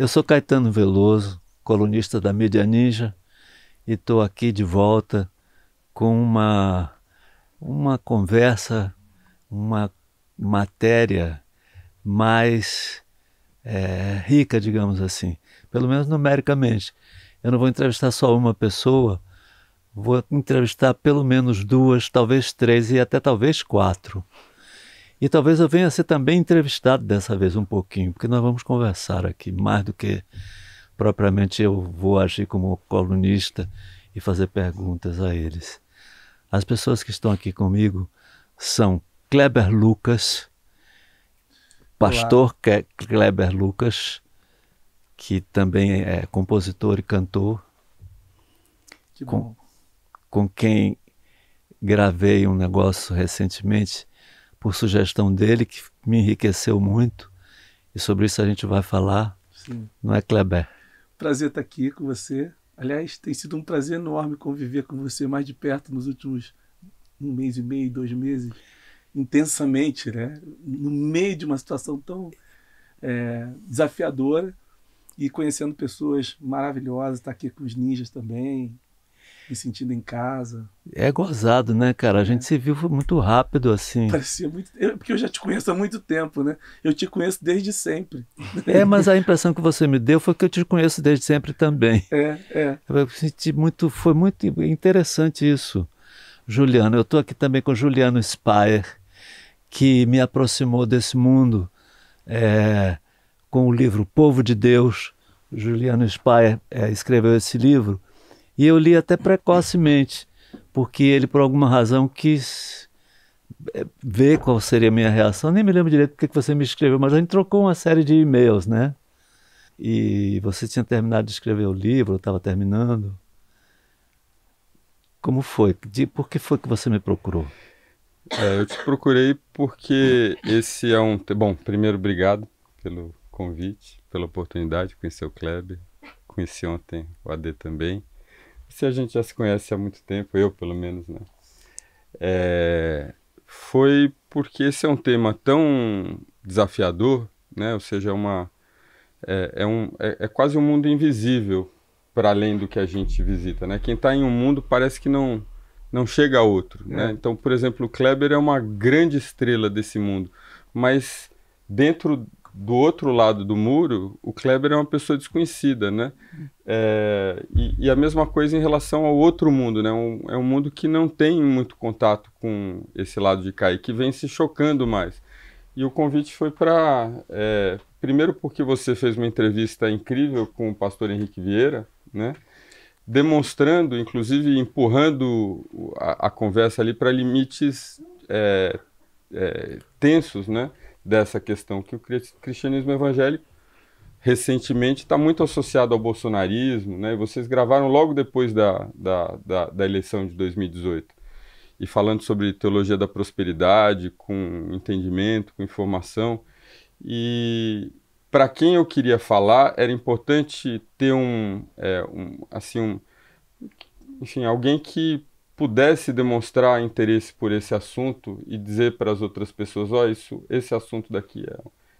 Eu sou Caetano Veloso, colunista da Mídia Ninja, e estou aqui de volta com uma, uma conversa, uma matéria mais é, rica, digamos assim, pelo menos numericamente. Eu não vou entrevistar só uma pessoa, vou entrevistar pelo menos duas, talvez três e até talvez quatro. E talvez eu venha ser também entrevistado dessa vez um pouquinho, porque nós vamos conversar aqui mais do que propriamente eu vou agir como colunista e fazer perguntas a eles. As pessoas que estão aqui comigo são Kleber Lucas, pastor Olá. Kleber Lucas, que também é compositor e cantor, que com, com quem gravei um negócio recentemente por sugestão dele, que me enriqueceu muito. E sobre isso a gente vai falar, Sim. não é, Kleber? Prazer estar aqui com você. Aliás, tem sido um prazer enorme conviver com você mais de perto nos últimos um mês e meio, dois meses, intensamente, né? No meio de uma situação tão é, desafiadora e conhecendo pessoas maravilhosas, estar tá aqui com os ninjas também, me sentindo em casa. É gozado, né, cara? A gente é. se viu muito rápido, assim. Parecia muito. Eu, porque eu já te conheço há muito tempo, né? Eu te conheço desde sempre. É, mas a impressão que você me deu foi que eu te conheço desde sempre também. É, é. Eu senti muito. Foi muito interessante isso, Juliano. Eu estou aqui também com o Juliano Spire, que me aproximou desse mundo é, com o livro Povo de Deus. Juliano Spire é, escreveu esse livro e eu li até precocemente, porque ele, por alguma razão, quis eh, ver qual seria a minha reação. Nem me lembro direito porque que você me escreveu, mas a gente trocou uma série de e-mails, né? E você tinha terminado de escrever o livro, eu estava terminando. Como foi? De, por que foi que você me procurou? É, eu te procurei porque esse é um. Bom, primeiro, obrigado pelo convite, pela oportunidade de conhecer o Kleber. Conheci ontem o AD também se a gente já se conhece há muito tempo, eu pelo menos, né? É, foi porque esse é um tema tão desafiador, né? Ou seja, é uma é, é um, é, é, quase um mundo invisível para além do que a gente visita, né? Quem está em um mundo parece que não não chega a outro, né? É. Então, por exemplo, o Kleber é uma grande estrela desse mundo, mas dentro do outro lado do muro, o Kleber é uma pessoa desconhecida, né? É, e, e, a mesma coisa em relação ao outro mundo, né? Um, é um mundo que não tem muito contato com esse lado de cá e que vem se chocando mais. E o convite foi para. É, primeiro, porque você fez uma entrevista incrível com o pastor Henrique Vieira, né? Demonstrando, inclusive empurrando a, a conversa ali para limites é, é, tensos, né? dessa questão, que o cristianismo evangélico recentemente está muito associado ao bolsonarismo, né? Vocês gravaram logo depois da, da, da, da eleição de 2018 e falando sobre teologia da prosperidade, com entendimento, com informação. E para quem eu queria falar, era importante ter um, é, um assim, um, enfim, alguém que pudesse demonstrar interesse por esse assunto e dizer para as outras pessoas, ó, oh, isso, esse assunto daqui é,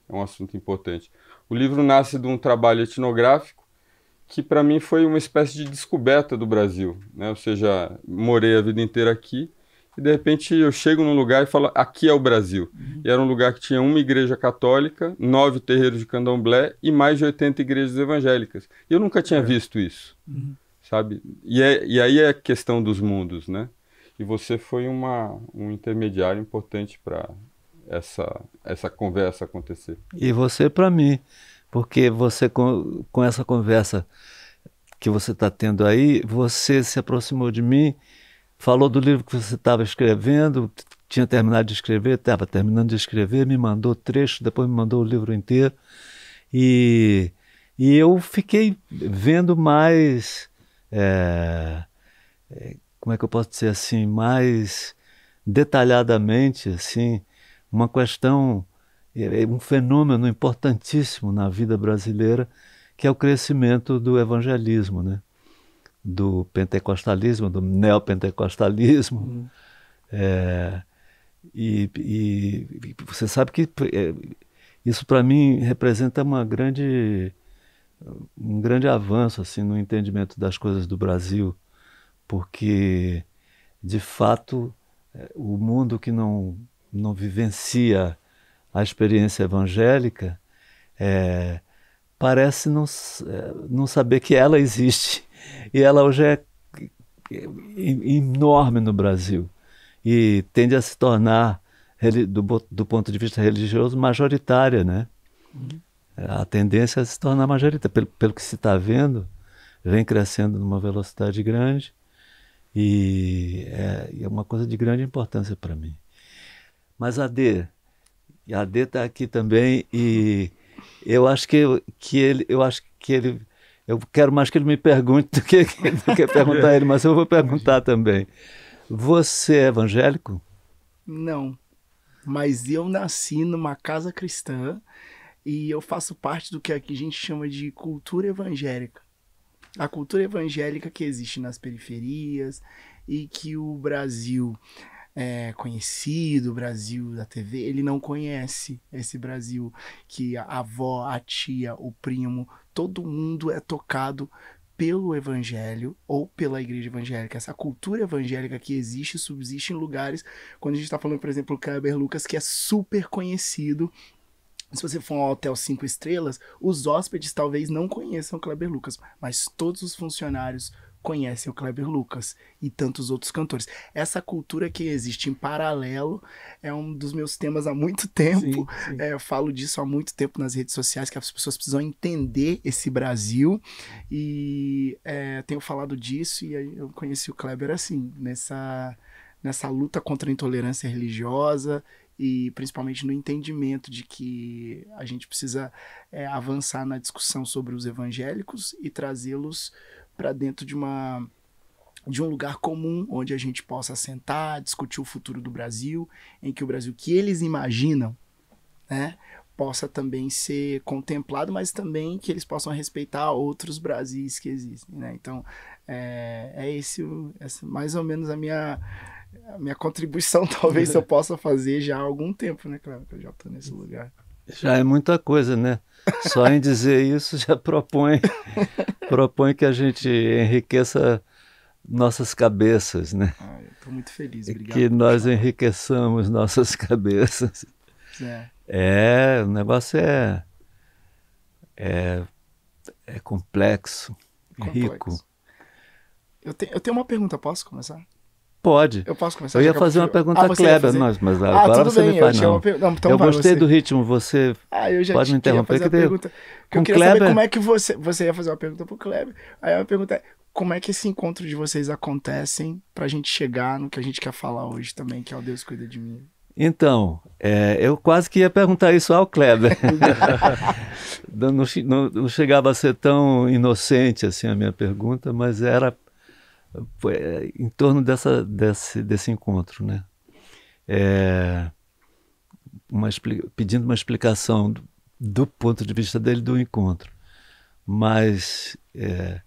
é um assunto importante. O livro nasce de um trabalho etnográfico que para mim foi uma espécie de descoberta do Brasil, né? Ou seja, morei a vida inteira aqui e de repente eu chego num lugar e falo, aqui é o Brasil. Uhum. E era um lugar que tinha uma igreja católica, nove terreiros de candomblé e mais de 80 igrejas evangélicas. E eu nunca tinha é. visto isso. Uhum sabe? E, é, e aí é a questão dos mundos, né? E você foi uma, um intermediário importante para essa, essa conversa acontecer. E você para mim, porque você com, com essa conversa que você está tendo aí, você se aproximou de mim, falou do livro que você estava escrevendo, tinha terminado de escrever, estava terminando de escrever, me mandou trecho, depois me mandou o livro inteiro. E, e eu fiquei vendo mais é, é, como é que eu posso dizer assim, mais detalhadamente, assim, uma questão, é, é um fenômeno importantíssimo na vida brasileira, que é o crescimento do evangelismo, né? do pentecostalismo, do neopentecostalismo. Hum. É, e, e, você sabe que isso para mim representa uma grande um grande avanço assim no entendimento das coisas do Brasil, porque de fato é, o mundo que não não vivencia a experiência evangélica é, parece não, é, não saber que ela existe e ela hoje é, é enorme no Brasil e tende a se tornar do, do ponto de vista religioso majoritária, né? Uhum a tendência é se tornar majorita Pelo, pelo que se está vendo, vem crescendo numa velocidade grande e é, é uma coisa de grande importância para mim. Mas a D, a D está aqui também e eu acho que, que ele, eu acho que ele, eu quero mais que ele me pergunte do que, do que perguntar a ele, mas eu vou perguntar também. Você é evangélico? Não, mas eu nasci numa casa cristã e eu faço parte do que aqui a gente chama de cultura evangélica. A cultura evangélica que existe nas periferias e que o Brasil é, conhecido, o Brasil da TV, ele não conhece esse Brasil que a avó, a tia, o primo, todo mundo é tocado pelo evangelho ou pela igreja evangélica. Essa cultura evangélica que existe, subsiste em lugares, quando a gente está falando, por exemplo, o Kleber Lucas, que é super conhecido se você for um hotel cinco estrelas, os hóspedes talvez não conheçam o Kleber Lucas, mas todos os funcionários conhecem o Kleber Lucas e tantos outros cantores. Essa cultura que existe em paralelo é um dos meus temas há muito tempo. Sim, sim. É, eu falo disso há muito tempo nas redes sociais, que as pessoas precisam entender esse Brasil. E é, tenho falado disso e eu conheci o Kleber assim, nessa, nessa luta contra a intolerância religiosa e principalmente no entendimento de que a gente precisa é, avançar na discussão sobre os evangélicos e trazê-los para dentro de uma de um lugar comum onde a gente possa sentar, discutir o futuro do Brasil, em que o Brasil que eles imaginam, né, possa também ser contemplado, mas também que eles possam respeitar outros Brasis que existem, né? Então é, é esse, esse mais ou menos a minha a minha contribuição talvez eu possa fazer já há algum tempo, né, claro Que eu já estou nesse lugar. Já é muita coisa, né? Só em dizer isso já propõe, propõe que a gente enriqueça nossas cabeças, né? Ah, estou muito feliz, obrigado. Que nós falar. enriqueçamos nossas cabeças. É. é, o negócio é, é, é complexo, complexo. rico. Eu, te, eu tenho uma pergunta, posso começar? Pode. Eu posso começar. Eu ia fazer uma pergunta ah, Kleber, nós, mas ah, agora você bem, me faz eu não. Per... não então eu gostei você. do ritmo, você ah, eu já pode me interromper. Que pergunta, Com eu queria Kleber... saber como é que você, você ia fazer uma pergunta pro Kleber. Aí eu é, como é que esse encontro de vocês acontecem pra gente chegar no que a gente quer falar hoje também, que é o Deus cuida de mim. Então, é, eu quase que ia perguntar isso ao Kleber. não, não, não chegava a ser tão inocente assim a minha pergunta, mas era é, em torno dessa, desse, desse encontro, né? É, uma, pedindo uma explicação do, do, ponto de vista dele do encontro. Mas é,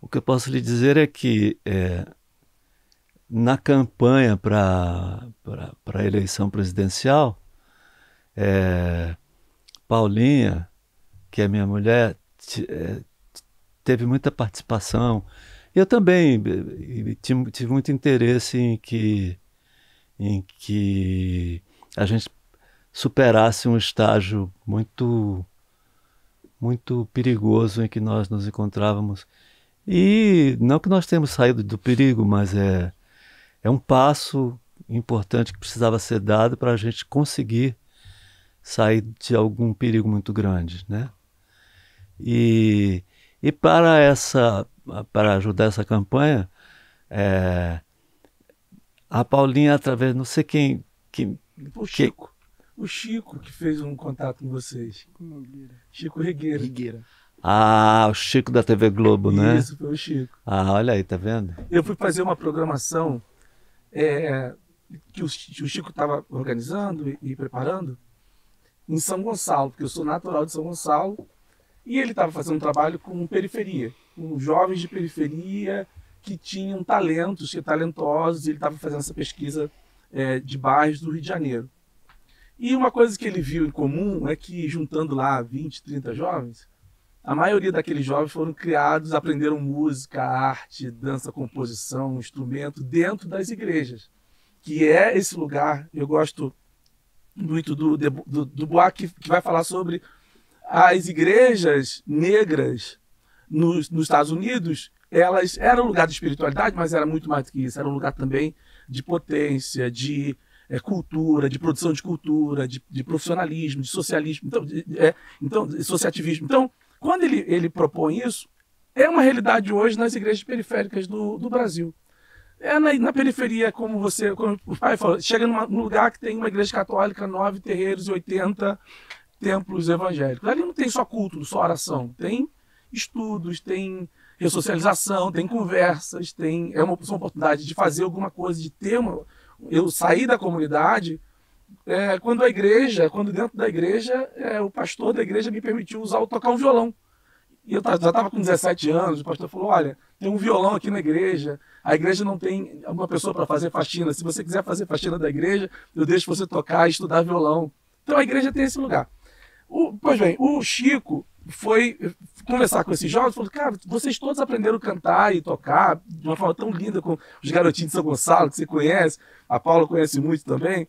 o que eu posso lhe dizer é que é, na campanha para a eleição presidencial, é, Paulinha, que é minha mulher, é, teve muita participação eu também eh, eh, tive, muito interesse em que, em que a gente superasse um estágio muito muito perigoso em que nós nos encontrávamos. E não que nós tenhamos saído do perigo, mas é, é um passo importante que precisava ser dado para a gente conseguir sair de algum perigo muito grande, né? E, e para essa para ajudar essa campanha, é, a Paulinha, através, não sei quem. quem o que, Chico. O Chico que fez um contato com vocês. Chico Regueira. Regueira. Ah, o Chico da TV Globo, né? Isso, foi o Chico. Ah, olha aí, tá vendo? Eu fui fazer uma programação é, que, o, Chico estava organizando e, e preparando em São Gonçalo, porque eu sou natural de São Gonçalo, e ele estava fazendo um trabalho com periferia com jovens de periferia que tinham talentos, que talentosos, e ele estava fazendo essa pesquisa é, de bairros do Rio de Janeiro. E uma coisa que ele viu em comum é que, juntando lá 20, 30 jovens, a maioria daqueles jovens foram criados, aprenderam música, arte, dança, composição, instrumento dentro das igrejas, que é esse lugar. Eu gosto muito do, do, do que vai falar sobre as igrejas negras nos, nos Estados Unidos, elas eram um lugar de espiritualidade, mas era muito mais do que isso. Era um lugar também de potência, de é, cultura, de produção de cultura, de, de profissionalismo, de socialismo, então, de, é, então, de Então, quando ele, ele propõe isso, é uma realidade hoje nas igrejas periféricas do, do Brasil. É na, na, periferia, como você, como o pai falou, chega numa, num lugar que tem uma igreja católica, nove terreiros e 80 templos evangélicos. Ali não tem só culto, só oração, tem estudos, tem ressocialização, tem conversas, tem é uma, uma oportunidade de fazer alguma coisa, de ter uma, eu sair da comunidade. É, quando a igreja, quando dentro da igreja, é, o pastor da igreja me permitiu usar tocar um violão. E eu já estava com 17 anos, o pastor falou: olha, tem um violão aqui na igreja, a igreja não tem alguma pessoa para fazer faxina. Se você quiser fazer faxina da igreja, eu deixo você tocar e estudar violão. Então a igreja tem esse lugar. O, pois bem, o Chico foi conversar com esses jovens e falou: Cara, vocês todos aprenderam a cantar e tocar de uma forma tão linda com os garotinhos de São Gonçalo, que você conhece, a Paula conhece muito também.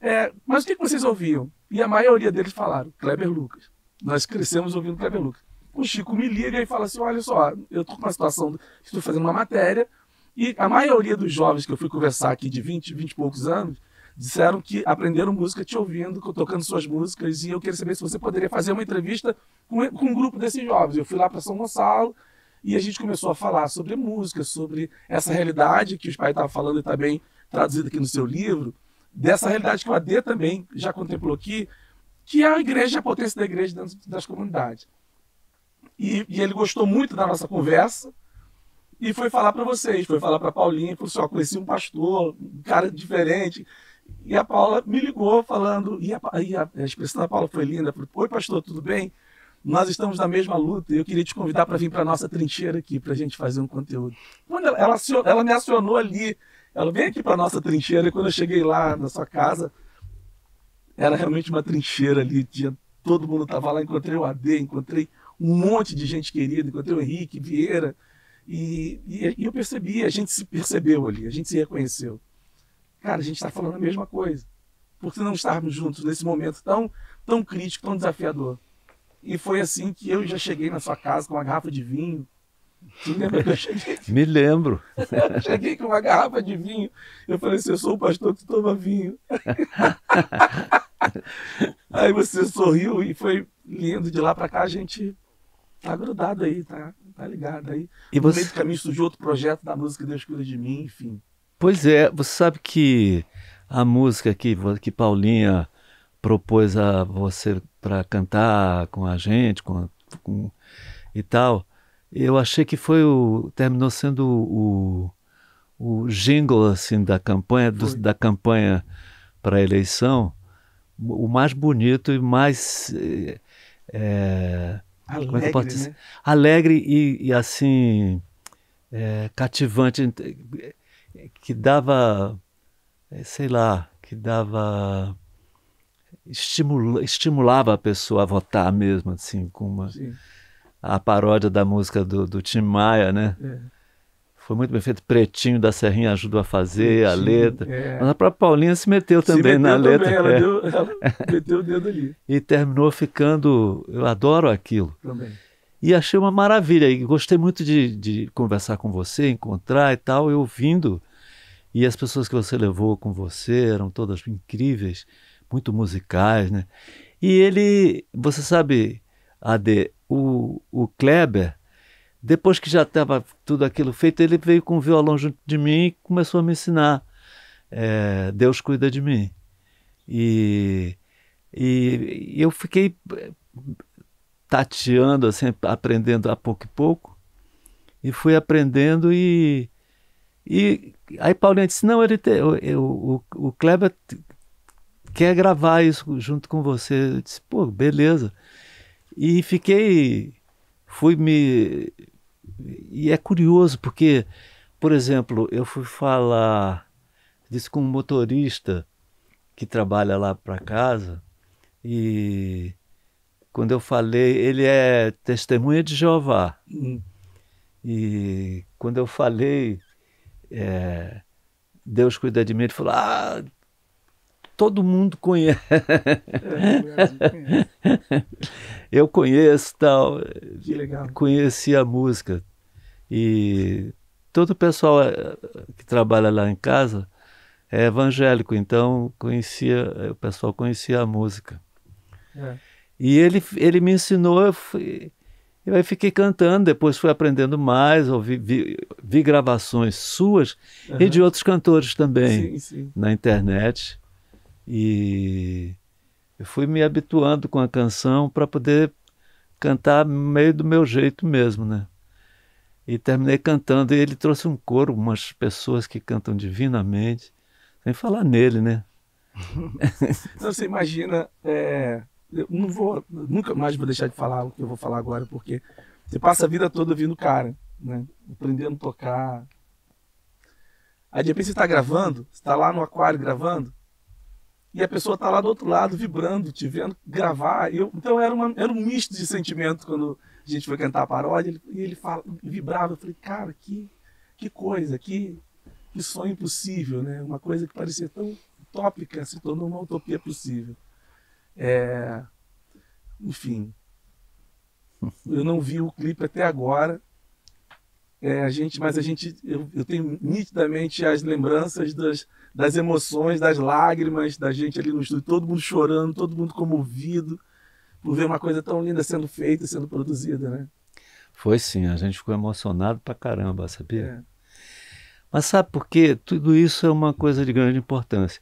É, mas o que, que vocês ouviam? E a maioria deles falaram: Kleber Lucas. Nós crescemos ouvindo Kleber Lucas. O Chico me liga e fala assim: Olha só, eu estou com uma situação, estou fazendo uma matéria, e a maioria dos jovens que eu fui conversar aqui de 20, 20 e poucos anos disseram que aprenderam música te ouvindo, tocando suas músicas, e eu queria saber se você poderia fazer uma entrevista com, com um grupo desses jovens. Eu fui lá para São Gonçalo e a gente começou a falar sobre música, sobre essa realidade que os pais estavam falando e também traduzida aqui no seu livro, dessa realidade que o AD também já contemplou aqui, que é a igreja, a potência da igreja dentro das comunidades. E, e ele gostou muito da nossa conversa e foi falar para vocês, foi falar para Paulinha, falou assim, ó, conheci um pastor, um cara diferente, e a Paula me ligou falando, e a, e a, a expressão da Paula foi linda, falou, oi pastor, tudo bem? Nós estamos na mesma luta e eu queria te convidar para vir para a nossa trincheira aqui, para a gente fazer um conteúdo. Quando ela, ela, ela me acionou ali, ela veio aqui para a nossa trincheira, e quando eu cheguei lá na sua casa, era realmente uma trincheira ali, tinha, todo mundo estava lá, encontrei o AD, encontrei um monte de gente querida, encontrei o Henrique, Vieira, e, e, e eu percebi, a gente se percebeu ali, a gente se reconheceu. Cara, a gente está falando a mesma coisa. Por que não estarmos juntos nesse momento tão, tão crítico, tão desafiador? E foi assim que eu já cheguei na sua casa com uma garrafa de vinho. Tu lembra que eu cheguei? Me lembro. Eu cheguei com uma garrafa de vinho. Eu falei assim: eu sou o pastor que toma vinho. aí você sorriu e foi lindo. De lá para cá a gente tá grudado aí, tá, tá ligado aí. E no você... meio do caminho surgiu outro projeto da música Deus Cuida de Mim, enfim. Pois é, você sabe que a música que, que Paulinha propôs a você para cantar com a gente com, com, e tal, eu achei que foi o. terminou sendo o, o jingle assim, da campanha, do, da campanha para a eleição, o mais bonito e mais. Eh, eh, é, alegre, é né? alegre e, e assim é, cativante que dava, eh, sei lá, que dava estimula, estimulava a pessoa a votar mesmo, assim, com uma Sim. a paródia da música do, do Tim Maia, né? É. Foi muito bem feito. Pretinho da Serrinha ajudou a fazer Pretinho, a letra. É. Mas a própria Paulinha se meteu também se meteu na também, letra. Ela, é. deu, ela meteu o dedo ali. E terminou ficando. Eu adoro aquilo. Também. E achei uma maravilha. E gostei muito de, de conversar com você, encontrar e tal, e ouvindo e as pessoas que você levou com você eram todas incríveis, muito musicais, né? E ele, você sabe, AD, o, o Kleber, depois que já estava tudo aquilo feito, ele veio com o violão junto de mim e começou a me ensinar. É, Deus cuida de mim. E, e, e eu fiquei eh, tateando, assim, aprendendo a pouco e pouco, e fui aprendendo e, e Aí Paulinho disse: Não, ele te, eu, eu, o, o Kleber quer gravar isso junto com você. Eu disse: Pô, beleza. E fiquei. Fui me. E é curioso, porque, por exemplo, eu fui falar disse com um motorista que trabalha lá para casa e quando eu falei, ele é testemunha de Jeová. Hum. E quando eu falei é, Deus cuida de mim, ele falou, ah, todo mundo conhece. É, eu conheço tal. Que legal. Conheci a música. E todo o pessoal eh, que trabalha lá em casa é evangélico, então conhecia, o pessoal conhecia a música. É. E ele, ele me ensinou, eu fui, e aí fiquei cantando, depois fui aprendendo mais, ouvi, vi, vi gravações suas uhum. e de outros cantores também sim, sim. na internet. E eu fui me habituando com a canção para poder cantar meio do meu jeito mesmo, né? E terminei cantando. E ele trouxe um coro, umas pessoas que cantam divinamente, sem falar nele, né? Não, você imagina é, eu não vou, nunca mais vou deixar de falar o que eu vou falar agora, porque você passa a vida toda ouvindo o cara, né? Aprendendo a tocar. Aí de repente você está gravando, você está lá no aquário gravando, e a pessoa está lá do outro lado vibrando, te vendo gravar. Eu, então era, uma, era um misto de sentimento quando a gente foi cantar a paródia, ele, e ele fala, vibrava. Eu falei, cara, que, que coisa, que, que sonho impossível, né? Uma coisa que parecia tão utópica se tornou uma utopia possível. É... Enfim, eu não vi o clipe até agora. É, a gente, mas a gente, eu, eu, tenho nitidamente as lembranças das, das emoções, das lágrimas da gente ali no estúdio, todo mundo chorando, todo mundo comovido por ver uma coisa tão linda sendo feita, sendo produzida, né? Foi sim, a gente ficou emocionado pra caramba, sabia? É. Mas sabe por quê? Tudo isso é uma coisa de grande importância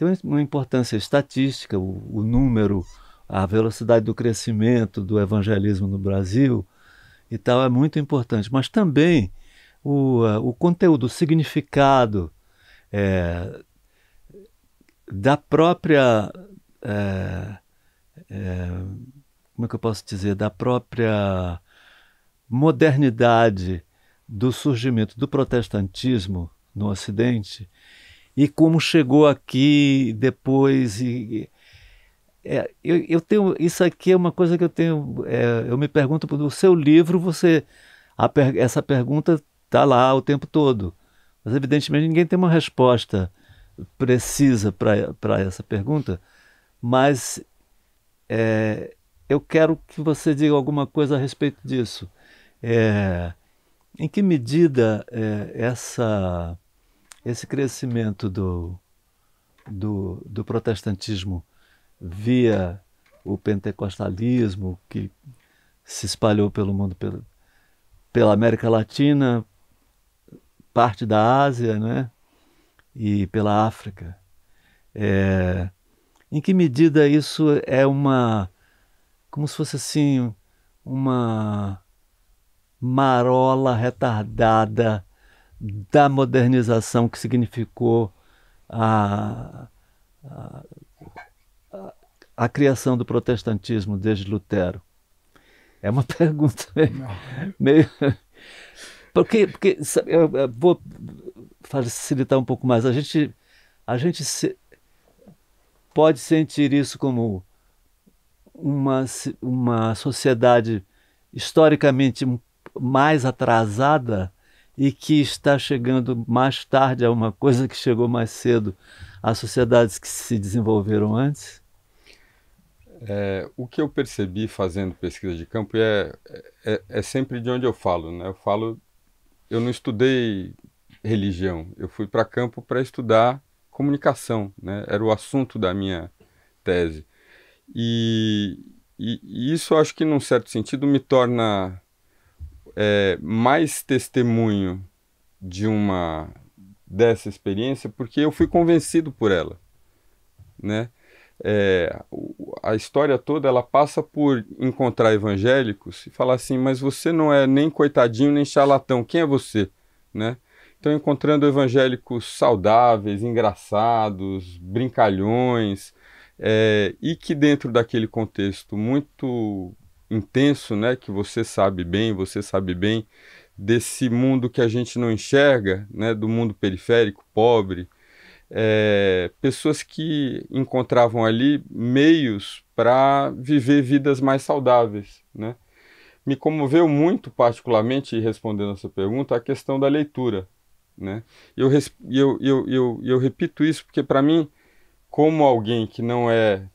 tem uma importância estatística, o, o número, a velocidade do crescimento do evangelismo no Brasil e tal é muito importante, mas também o, o conteúdo, o significado é, da própria. É, é, como é que eu posso dizer? Da própria modernidade do surgimento do protestantismo no Ocidente e como chegou aqui depois. E, é, eu, eu, tenho isso aqui é uma coisa que eu tenho. É, eu me pergunto no seu livro você a, essa pergunta está lá o tempo todo, mas evidentemente ninguém tem uma resposta precisa para essa pergunta. Mas é, eu quero que você diga alguma coisa a respeito disso. É, em que medida é, essa esse crescimento do, do, do protestantismo via o pentecostalismo que se espalhou pelo mundo, pela, pela América Latina, parte da Ásia, né? E pela África. É, em que medida isso é uma, como se fosse assim, uma marola retardada da modernização que significou a, a, a, criação do protestantismo desde Lutero? É uma pergunta meio. meio porque, porque eu vou facilitar um pouco mais. A gente, a gente se, pode sentir isso como uma, uma sociedade historicamente mais atrasada e que está chegando mais tarde a é uma coisa que chegou mais cedo às sociedades que se desenvolveram antes? É, o que eu percebi fazendo pesquisa de campo é, é, é sempre de onde eu falo, né? Eu falo, eu não estudei religião, eu fui para campo para estudar comunicação, né? Era o assunto da minha tese. E, e, e, isso acho que, num certo sentido, me torna é, mais testemunho de uma dessa experiência porque eu fui convencido por ela, né? É, a história toda ela passa por encontrar evangélicos e falar assim, mas você não é nem coitadinho nem charlatão, quem é você, né? Então encontrando evangélicos saudáveis, engraçados, brincalhões é, e que dentro daquele contexto muito intenso, né, que você sabe bem, você sabe bem desse mundo que a gente não enxerga, né, do mundo periférico, pobre, é, pessoas que encontravam ali meios para viver vidas mais saudáveis, né? Me comoveu muito, particularmente, respondendo a sua pergunta, a questão da leitura, né? Eu, eu, eu, eu, eu repito isso porque, para mim, como alguém que não é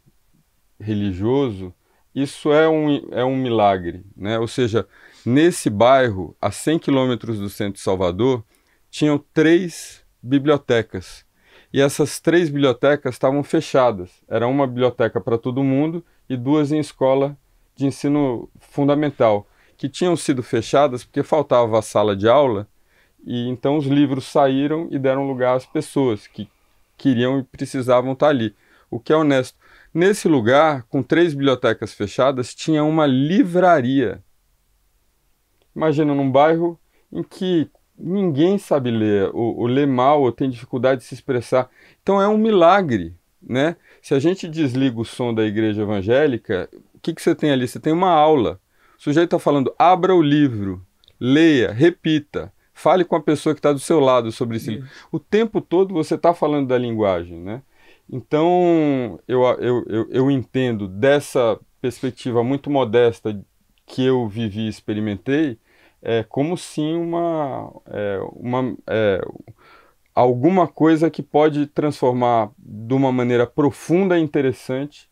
religioso, isso é um, é um milagre. Né? Ou seja, nesse bairro, a 100 quilômetros do centro de Salvador, tinham três bibliotecas. E essas três bibliotecas estavam fechadas. Era uma biblioteca para todo mundo e duas em escola de ensino fundamental, que tinham sido fechadas porque faltava a sala de aula. E então os livros saíram e deram lugar às pessoas que queriam e precisavam estar ali. O que é honesto. Nesse lugar, com três bibliotecas fechadas, tinha uma livraria. Imagina num bairro em que ninguém sabe ler, ou, ou lê mal, ou tem dificuldade de se expressar. Então é um milagre, né? Se a gente desliga o som da igreja evangélica, o que, que você tem ali? Você tem uma aula. O sujeito está falando, abra o livro, leia, repita, fale com a pessoa que está do seu lado sobre isso. O tempo todo você está falando da linguagem, né? Então, eu, eu, eu, eu entendo dessa perspectiva muito modesta que eu vivi e experimentei, é, como sim uma, é, uma é, alguma coisa que pode transformar de uma maneira profunda e interessante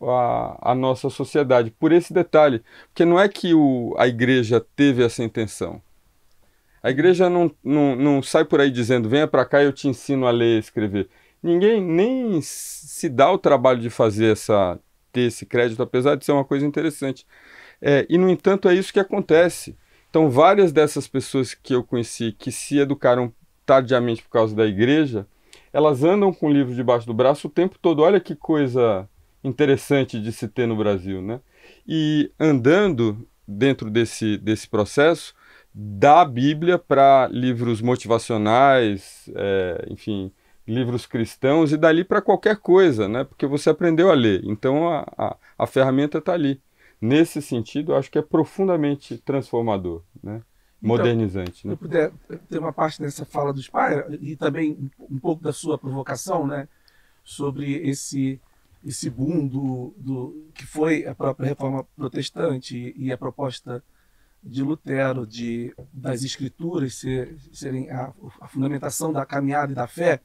a, a nossa sociedade. Por esse detalhe, porque não é que o, a igreja teve essa intenção. A igreja não, não, não sai por aí dizendo, venha para cá, eu te ensino a ler e escrever ninguém nem se dá o trabalho de fazer essa ter esse crédito, apesar de ser uma coisa interessante. É, e no entanto é isso que acontece. Então várias dessas pessoas que eu conheci que se educaram tardiamente por causa da igreja, elas andam com livros debaixo do braço o tempo todo. Olha que coisa interessante de se ter no Brasil, né? E andando dentro desse, desse processo, da Bíblia para livros motivacionais, é, enfim, livros cristãos e dali para qualquer coisa, né? Porque você aprendeu a ler. Então a, a, a ferramenta está ali. Nesse sentido, acho que é profundamente transformador, né? Então, Modernizante. Então, né? Eu puder ter uma parte dessa fala do Spire e também um pouco da sua provocação, né? Sobre esse esse boom do, do que foi a própria reforma protestante e a proposta de Lutero, de, das escrituras ser, serem a, a, fundamentação da caminhada e da fé,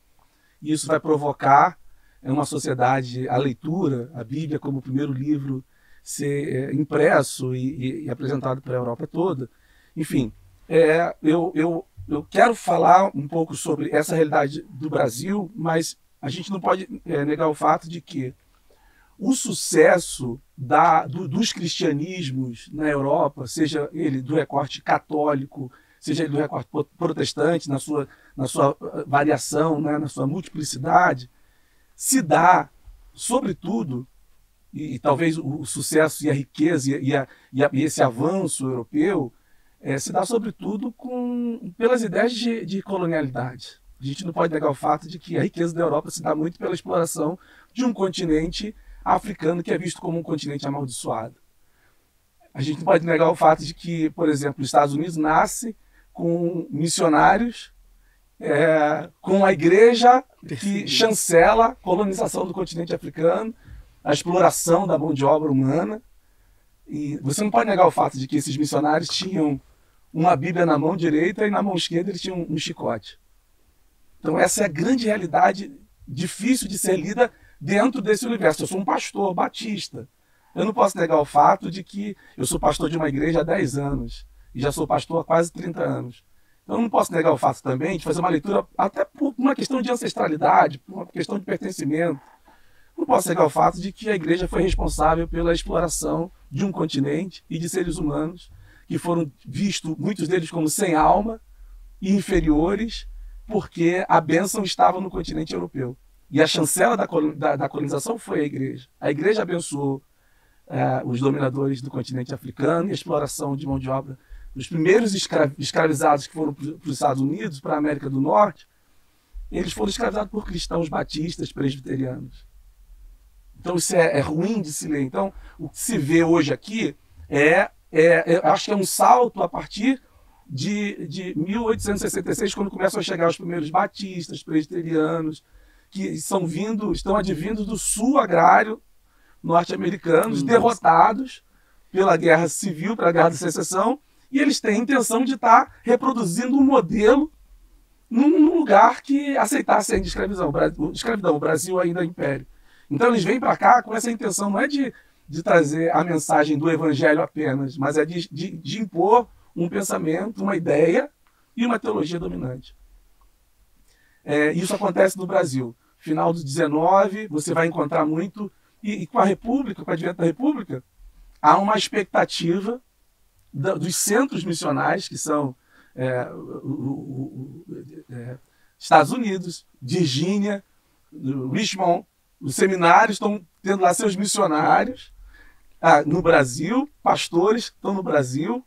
e isso vai provocar uma sociedade a leitura, a Bíblia como o primeiro livro ser é, impresso e, e, e apresentado para a Europa toda. Enfim, é, eu, eu, eu quero falar um pouco sobre essa realidade do Brasil, mas a gente não pode é, negar o fato de que o sucesso da, do, dos cristianismos na Europa, seja ele do recorte católico, seja ele do recorte protestante, na sua na sua eh, variação, né, na sua multiplicidade, se dá, sobretudo, e, e talvez o, o, sucesso e a riqueza e, e, a, a, e esse avanço europeu é, se dá, sobretudo, com, pelas ideias de, de colonialidade. A gente não pode negar o fato de que a riqueza da Europa se dá muito pela exploração de um continente africano que é visto como um continente amaldiçoado. A gente não pode negar o fato de que, por exemplo, os Estados Unidos nasce com missionários é, com a igreja que chancela a colonização do continente africano, a exploração da mão de obra humana. E você não pode negar o fato de que esses missionários tinham uma Bíblia na mão direita e na mão esquerda eles tinham um chicote. Então, essa é a grande realidade difícil de ser lida dentro desse universo. Eu sou um pastor batista. Eu não posso negar o fato de que eu sou pastor de uma igreja há 10 anos e já sou pastor há quase 30 anos. Então, eu não posso negar o fato também de fazer uma leitura, até por uma questão de ancestralidade, por uma questão de pertencimento. Não posso negar o fato de que a igreja foi responsável pela exploração de um continente e de seres humanos que foram vistos, muitos deles, como sem alma e inferiores, porque a bênção estava no continente europeu. E a chancela da, da, da colonização foi a igreja. A igreja abençoou é, os dominadores do continente africano e a exploração de mão de obra os primeiros escravizados que foram para os Estados Unidos, para a América do Norte, eles foram escravizados por cristãos batistas, presbiterianos. Então isso é, é ruim de se ler. Então o que se vê hoje aqui é, é, é acho que é um salto a partir de, de 1866, quando começam a chegar os primeiros batistas, presbiterianos, que são vindo, estão advindo do sul agrário norte-americanos, hum, derrotados pela guerra civil, pela guerra de secessão, e eles têm a intenção de estar tá reproduzindo um modelo num lugar que aceitasse ainda escravidão. escravidão. O Brasil ainda é império. Então eles vêm para cá com essa intenção, não é de, de trazer a mensagem do evangelho apenas, mas é de, de, de impor um pensamento, uma ideia e uma teologia dominante. É, isso acontece no Brasil. Final do 19, você vai encontrar muito. E, e com a República, com a advento da República, há uma expectativa dos centros missionais, que são é, o, o, é, Estados Unidos, Virgínia, Richmond, os seminários estão tendo lá seus missionários. Ah, no Brasil, pastores estão no Brasil,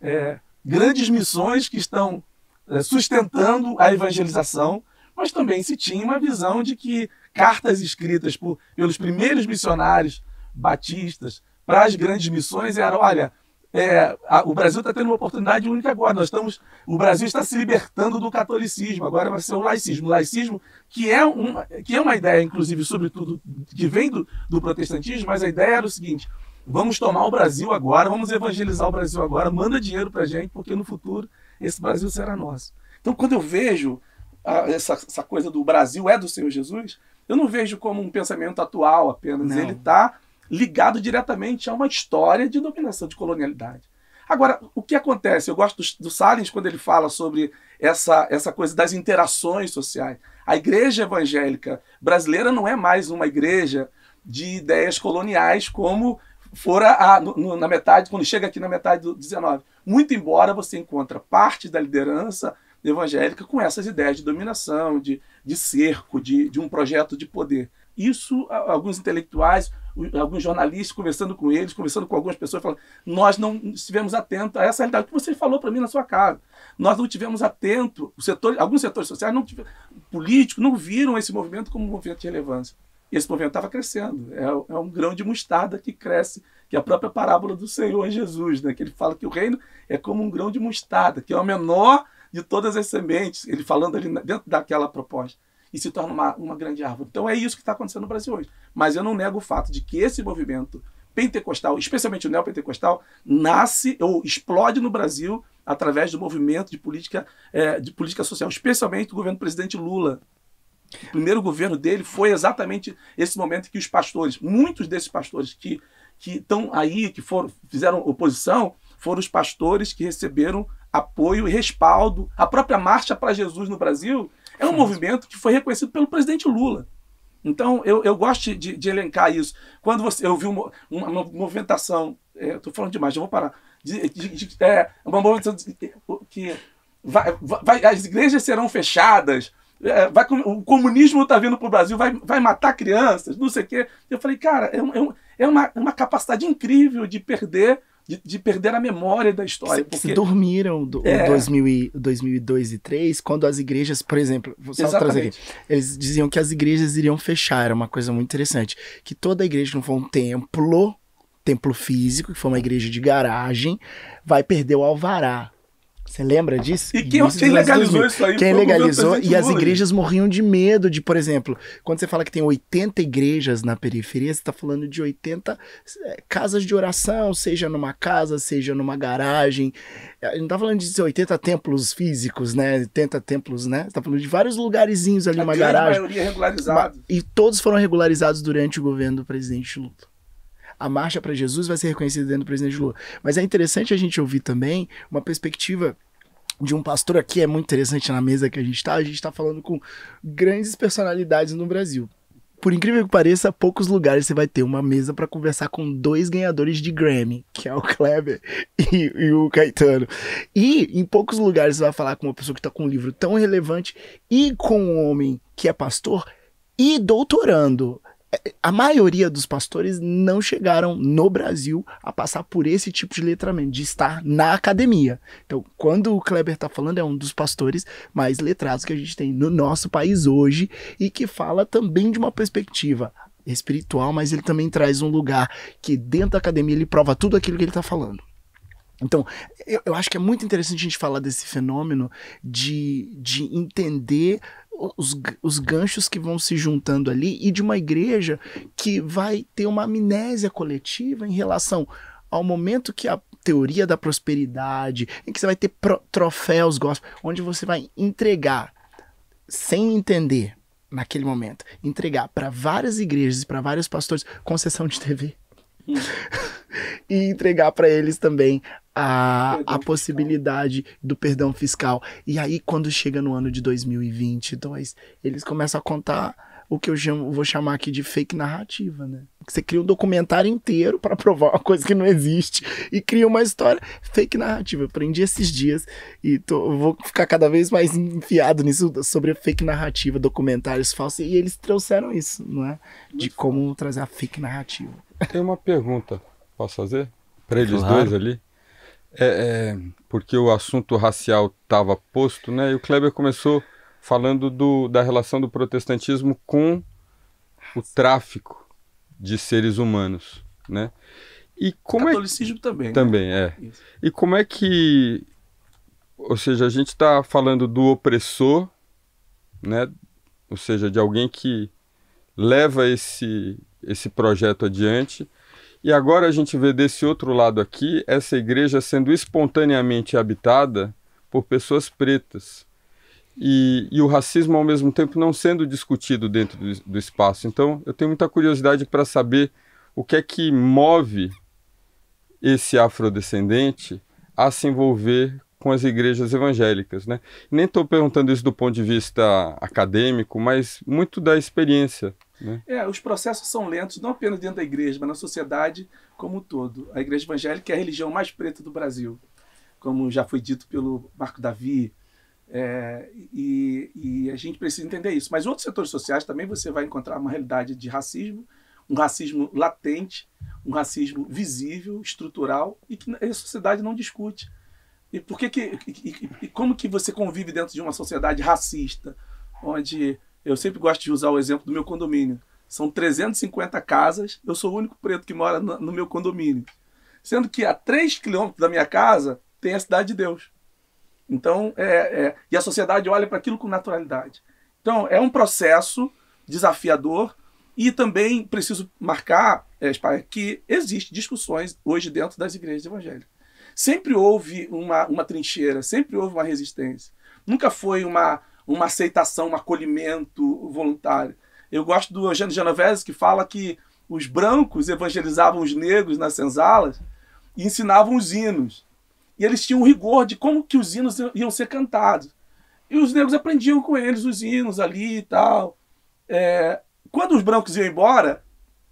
é, grandes missões que estão é, sustentando a evangelização, mas também se tinha uma visão de que cartas escritas por, pelos primeiros missionários batistas para as grandes missões eram: olha, é, a, o Brasil está tendo uma oportunidade única agora. Nós estamos, o Brasil está se libertando do catolicismo. Agora vai ser o laicismo. O laicismo que é uma, que é uma ideia, inclusive, sobretudo, que vem do, do protestantismo, mas a ideia era o seguinte: vamos tomar o Brasil agora, vamos evangelizar o Brasil agora, manda dinheiro para gente, porque no futuro esse Brasil será nosso. Então, quando eu vejo a, ah, essa, essa coisa do Brasil é do Senhor Jesus, eu não vejo como um pensamento atual apenas. Não. Ele está ligado diretamente a uma história de dominação, de colonialidade. Agora, o que acontece? Eu gosto do, do quando ele fala sobre essa, essa coisa das interações sociais. A igreja evangélica brasileira não é mais uma igreja de ideias coloniais como fora a, no, na metade, quando chega aqui na metade do 19. Muito embora você encontra parte da liderança evangélica com essas ideias de dominação, de, de cerco, de, de um projeto de poder. Isso, alguns intelectuais, alguns jornalistas, conversando com eles, conversando com algumas pessoas, falando: nós não estivemos atentos a essa realidade que você falou para mim na sua casa. Nós não tivemos atento, o setor, alguns setores sociais, não tivemos, políticos, não viram esse movimento como um movimento de relevância. E esse movimento estava crescendo. É, é um grão de mostarda que cresce, que é a própria parábola do Senhor Jesus, né? que ele fala que o reino é como um grão de mostarda, que é o menor de todas as sementes, ele falando ali dentro daquela proposta e se torna uma, uma grande árvore. Então é isso que está acontecendo no Brasil hoje. Mas eu não nego o fato de que esse movimento pentecostal, especialmente o neopentecostal, nasce ou explode no Brasil através do movimento de política, é, de política social, especialmente do governo do presidente Lula. O primeiro governo dele foi exatamente esse momento que os pastores, muitos desses pastores que que estão aí, que foram, fizeram oposição, foram os pastores que receberam apoio e respaldo. A própria Marcha para Jesus no Brasil é um movimento que foi reconhecido pelo presidente Lula. Então, eu, eu gosto de, de elencar isso. Quando você, eu vi uma, uma, uma movimentação, é, estou falando demais, eu vou parar, de, de, de é, uma movimentação que vai, vai, as igrejas serão fechadas, é, vai, o comunismo está vindo para o Brasil, vai, vai matar crianças, não sei o quê. Eu falei, cara, é, é, é, é uma capacidade incrível de perder de, de, perder a memória da história. porque... se dormiram do, é. 2000 e, 2002 e 2003, quando as igrejas, por exemplo, só trazer aqui, eles diziam que as igrejas iriam fechar, era uma coisa muito interessante, que toda igreja que não for um templo, templo físico, que foi uma igreja de garagem, vai perder o alvará. Você lembra disso? E quem, quem legalizou isso aí? Quem legalizou e as igrejas morriam de medo de, por exemplo, quando você fala que tem 80 igrejas na periferia, você está falando de 80 eh, casas de oração, seja numa casa, seja numa garagem. Eh, não está falando de 80 templos físicos, né? 80 templos, né? Você tá falando de vários lugarzinhos ali, a uma garagem. A maioria é regularizada. E todos foram regularizados durante o governo do presidente Lula a marcha para Jesus vai ser reconhecida dentro do presidente Lula. Mas é interessante a gente ouvir também uma perspectiva de um pastor aqui, é muito interessante na mesa que a gente está, a gente está falando com grandes personalidades no Brasil. Por incrível que pareça, poucos lugares você vai ter uma mesa para conversar com dois ganhadores de Grammy, que é o Kleber e, e, o Caetano. E em poucos lugares você vai falar com uma pessoa que está com um livro tão relevante e com um homem que é pastor e doutorando a maioria dos pastores não chegaram no Brasil a passar por esse tipo de letramento, de estar na academia. Então, quando o Kleber está falando, é um dos pastores mais letrados que a gente tem no nosso país hoje e que fala também de uma perspectiva espiritual, mas ele também traz um lugar que dentro da academia ele prova tudo aquilo que ele está falando. Então, eu, eu, acho que é muito interessante a gente falar desse fenômeno de, de entender os, os ganchos que vão se juntando ali e de uma igreja que vai ter uma amnésia coletiva em relação ao momento que a teoria da prosperidade, em que você vai ter pro, troféus gospel, onde você vai entregar sem entender naquele momento, entregar para várias igrejas e para vários pastores concessão de TV. e entregar para eles também a, a possibilidade do perdão fiscal. E aí, quando chega no ano de 2022, eles começam a contar o que eu chamo, vou chamar aqui de fake narrativa, né? Você cria um documentário inteiro para provar uma coisa que não existe e cria uma história fake narrativa. Eu aprendi esses dias e tô, vou ficar cada vez mais enfiado nisso sobre fake narrativa, documentários falsos. E eles trouxeram isso, não é? De como trazer a fake narrativa. Tem uma pergunta. Posso fazer? Para eles claro. dois ali? É, é, porque o assunto racial estava posto, né? E o Kleber começou falando do, da relação do protestantismo com o tráfico de seres humanos, né? E como Catolicismo é que, também. Também, né? é. Isso. E como é que. Ou seja, a gente está falando do opressor, né? Ou seja, de alguém que leva esse, esse projeto adiante e agora a gente vê desse outro lado aqui essa igreja sendo espontaneamente habitada por pessoas pretas. E, e o racismo, ao mesmo tempo, não sendo discutido dentro do, do espaço. Então, eu tenho muita curiosidade para saber o que é que move esse afrodescendente a se envolver com as igrejas evangélicas. Né? Nem estou perguntando isso do ponto de vista acadêmico, mas muito da experiência né? É, os processos são lentos, não apenas dentro da igreja, mas na sociedade como um todo. A igreja evangélica é a religião mais preta do Brasil, como já foi dito pelo Marco Davi. É, e, e a gente precisa entender isso. Mas outros setores sociais também você vai encontrar uma realidade de racismo, um racismo latente, um racismo visível, estrutural e que a sociedade não discute. E por que, que e, e, como que você convive dentro de uma sociedade racista, onde eu sempre gosto de usar o exemplo do meu condomínio. São 350 casas, eu sou o único preto que mora no meu condomínio. Sendo que a 3 quilômetros da minha casa tem a Cidade de Deus. Então, é, é e a sociedade olha para aquilo com naturalidade. Então, é um processo desafiador e também preciso marcar é, que existem discussões hoje dentro das igrejas evangélicas. Sempre houve uma, uma trincheira, sempre houve uma resistência. Nunca foi uma, uma aceitação, um acolhimento voluntário. Eu gosto do Eugênio Genovese que fala que os brancos evangelizavam os negros nas senzalas e ensinavam os hinos. E eles tinham um rigor de como que os hinos iam ser cantados. E os negros aprendiam com eles os hinos ali e tal. É, quando os brancos iam embora,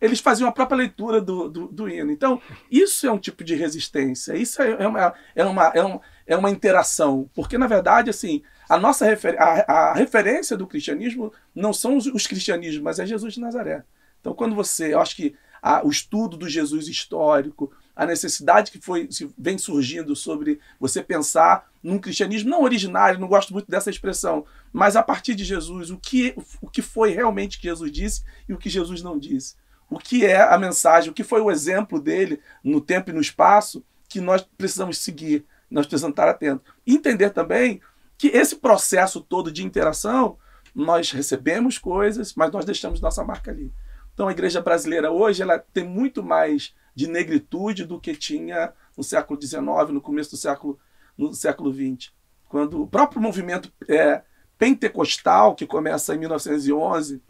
eles faziam a própria leitura do, do, do, hino. Então, isso é um tipo de resistência, isso é, é uma, é, uma, é, uma, é uma interação. Porque, na verdade, assim, a nossa refer a, a, referência do cristianismo não são os, os, cristianismos, mas é Jesus de Nazaré. Então, quando você, eu acho que a, o estudo do Jesus histórico, a necessidade que foi vem surgindo sobre você pensar num cristianismo não originário, não gosto muito dessa expressão, mas a partir de Jesus, o que, o que foi realmente que Jesus disse e o que Jesus não disse. O que é a mensagem, o que foi o exemplo dele no tempo e no espaço que nós precisamos seguir, nós precisamos estar atentos. Entender também que esse processo todo de interação, nós recebemos coisas, mas nós deixamos nossa marca ali. Então a igreja brasileira hoje ela tem muito mais de negritude do que tinha no século XIX, no começo do século no século XX, quando o próprio movimento é, pentecostal que começa em 1911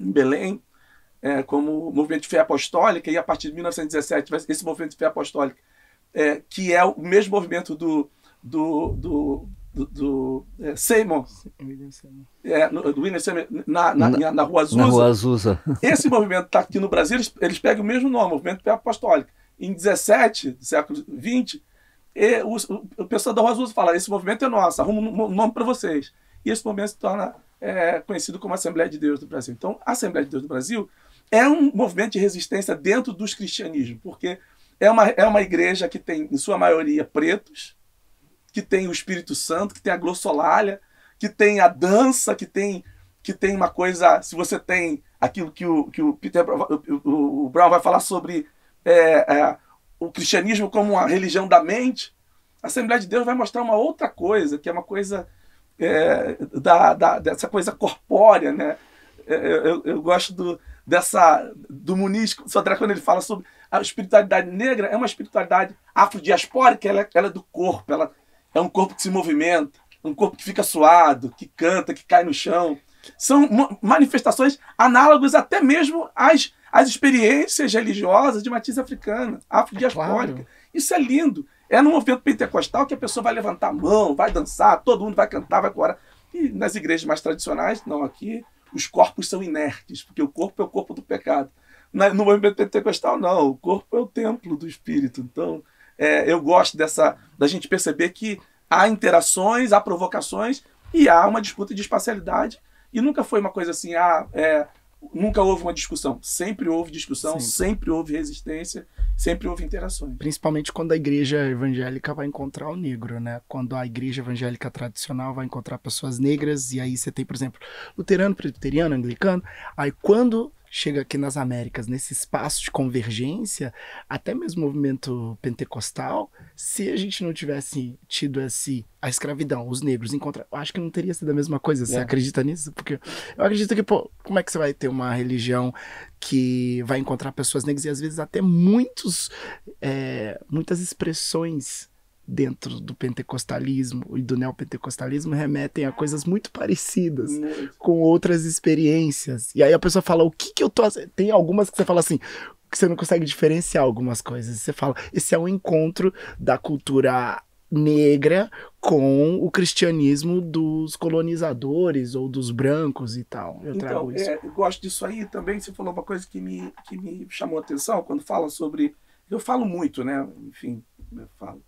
em Belém é, como movimento de fé apostólica e a partir de 1917 esse movimento de fé apostólica é, que é o mesmo movimento do, do, do do, do é, Seymour, é, é do William Seymour, na, na, na, na Rua Azusa. Na Rua Azusa. Esse movimento está aqui no Brasil, eles, eles pegam o mesmo nome, movimento apostólico. Em 17, século 20, e o, o, pessoal da Rua Azusa fala, esse movimento é nosso, arruma um nome para vocês. E esse movimento se torna é, conhecido como Assembleia de Deus do Brasil. Então, a Assembleia de Deus do Brasil é um movimento de resistência dentro dos cristianismos, porque é uma, é uma igreja que tem, em sua maioria, pretos, que tem o Espírito Santo, que tem a glossolália, que tem a dança, que tem que tem uma coisa, se você tem aquilo que o, que o Peter o, o Brown vai falar sobre é, é, o cristianismo como uma religião da mente, a Assembleia de Deus vai mostrar uma outra coisa, que é uma coisa é, da, da, dessa coisa corpórea, né? É, eu, eu, gosto do, dessa, do Muniz Sodré, quando ele fala sobre a espiritualidade negra, é uma espiritualidade afrodiaspórica, ela, ela é do corpo, ela, é um corpo que se movimenta, um corpo que fica suado, que canta, que cai no chão. São manifestações análogas até mesmo às, às experiências religiosas de matriz africana, afrodiaspórica. claro. Isso é lindo. É no movimento pentecostal que a pessoa vai levantar a mão, vai dançar, todo mundo vai cantar, vai corar. E nas igrejas mais tradicionais, não, aqui os corpos são inertes, porque o corpo é o corpo do pecado. No movimento pentecostal, não, o corpo é o templo do espírito. Então, é, eu gosto dessa da gente perceber que há interações, há provocações e há uma disputa de espacialidade. E nunca foi uma coisa assim, ah, é, nunca houve uma discussão. Sempre houve discussão, sempre. sempre. houve resistência, sempre houve interações. Principalmente quando a igreja evangélica vai encontrar o negro, né? Quando a igreja evangélica tradicional vai encontrar pessoas negras, e aí você tem, por exemplo, luterano, presbiteriano, anglicano. Aí quando chega aqui nas Américas, nesse espaço de convergência, até mesmo o movimento pentecostal, se a gente não tivesse tido esse, a escravidão, os negros em acho que não teria sido a mesma coisa. Você é. acredita nisso? Porque eu acredito que, pô, como é que você vai ter uma religião que vai encontrar pessoas negras e às vezes até muitos, é, muitas expressões dentro do pentecostalismo e do neopentecostalismo remetem a coisas muito parecidas muito. com outras experiências. E aí a pessoa fala: o que que eu tô. Tem algumas que você fala assim. Que você não consegue diferenciar algumas coisas. Você fala, esse é um encontro da cultura negra com o cristianismo dos colonizadores ou dos brancos e tal. Eu então, trago isso. É, eu gosto disso aí também. Você falou uma coisa que me, que me chamou a atenção quando fala sobre. Eu falo muito, né? Enfim, eu falo.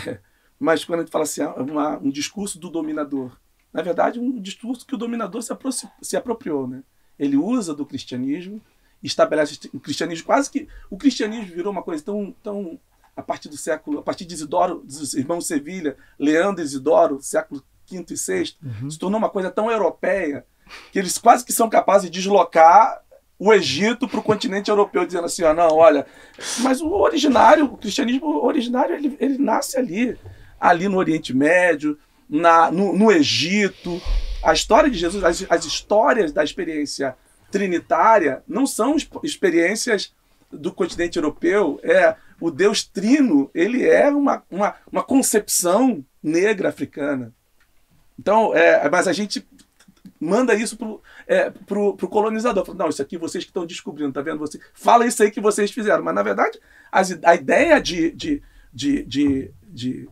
Mas quando a gente fala assim, uma, ah, um discurso do dominador, na verdade, um discurso que o dominador se, apro se apropriou, né? Ele usa do cristianismo, estabelece o cristianismo quase que o cristianismo virou uma coisa tão tão a partir do século, a partir de Isidoro, dos irmãos Sevilha, Leandro e Isidoro, século V e VI, uhum. se tornou uma coisa tão europeia que eles quase que são capazes de deslocar o Egito para o continente europeu, dizendo assim, ah não, olha, mas o originário, o cristianismo originário, ele, ele nasce ali, ali no Oriente Médio, na, no, no Egito. A história de Jesus, as, as histórias da experiência trinitária não são experiências do continente europeu, é o Deus Trino, ele é uma, uma, uma concepção negra africana. Então, é, mas a gente manda isso pro, é, pro, pro colonizador. Fala, não, isso aqui vocês que estão descobrindo, tá vendo? Você, fala isso aí que vocês fizeram. Mas, na verdade, as, a ideia de, de, de, de, de,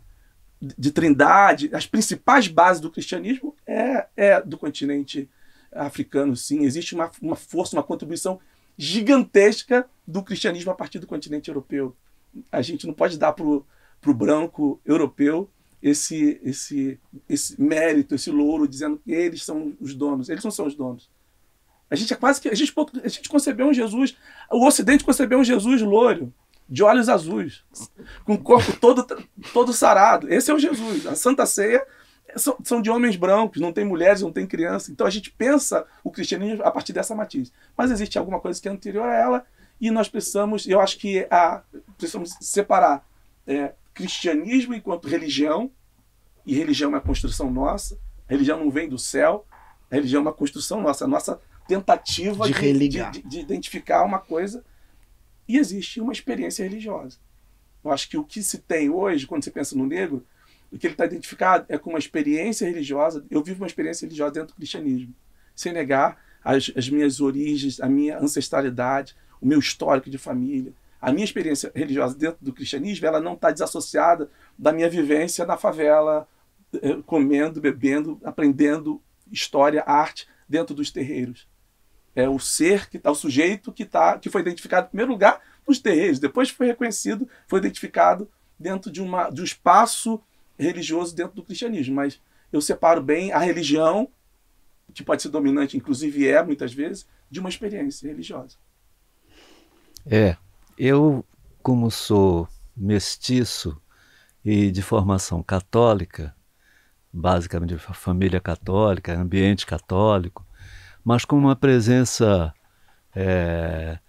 de, trindade, as principais bases do cristianismo é, é do continente africano, sim. Existe uma, uma força, uma contribuição gigantesca do cristianismo a partir do continente europeu. A gente não pode dar pro, pro branco europeu esse, esse, esse mérito, esse louro, dizendo que eles são os donos. Eles não são os donos. A gente é quase que. A gente, a gente concebeu um Jesus. O Ocidente concebeu um Jesus loiro, de olhos azuis, com o corpo todo, todo sarado. Esse é o Jesus. A Santa Ceia são, são de homens brancos, não tem mulheres, não tem criança. Então a gente pensa o cristianismo a partir dessa matiz. Mas existe alguma coisa que é anterior a ela e nós precisamos, eu acho que é a, precisamos separar é, cristianismo enquanto religião, e religião é uma construção nossa, religião não vem do céu, religião é uma construção nossa, a nossa tentativa de, de, de, de identificar uma coisa e existe uma experiência religiosa. Eu acho que o que se tem hoje, quando você pensa no negro, o que ele está identificado é com uma experiência religiosa. Eu vivo uma experiência religiosa dentro do cristianismo, sem negar as, as minhas origens, a minha ancestralidade, o meu histórico de família, a minha experiência religiosa dentro do cristianismo ela não está desassociada da minha vivência na favela, eh, comendo, bebendo, aprendendo história, arte dentro dos terreiros. É o ser que está, o sujeito que tá, que foi identificado em primeiro lugar nos terreiros, depois foi reconhecido, foi identificado dentro de, uma, de um espaço religioso dentro do cristianismo. Mas eu separo bem a religião, que pode ser dominante, inclusive é muitas vezes, de uma experiência religiosa. É, eu, como sou mestiço e de formação católica, basicamente família católica, ambiente católico, mas com uma presença, é,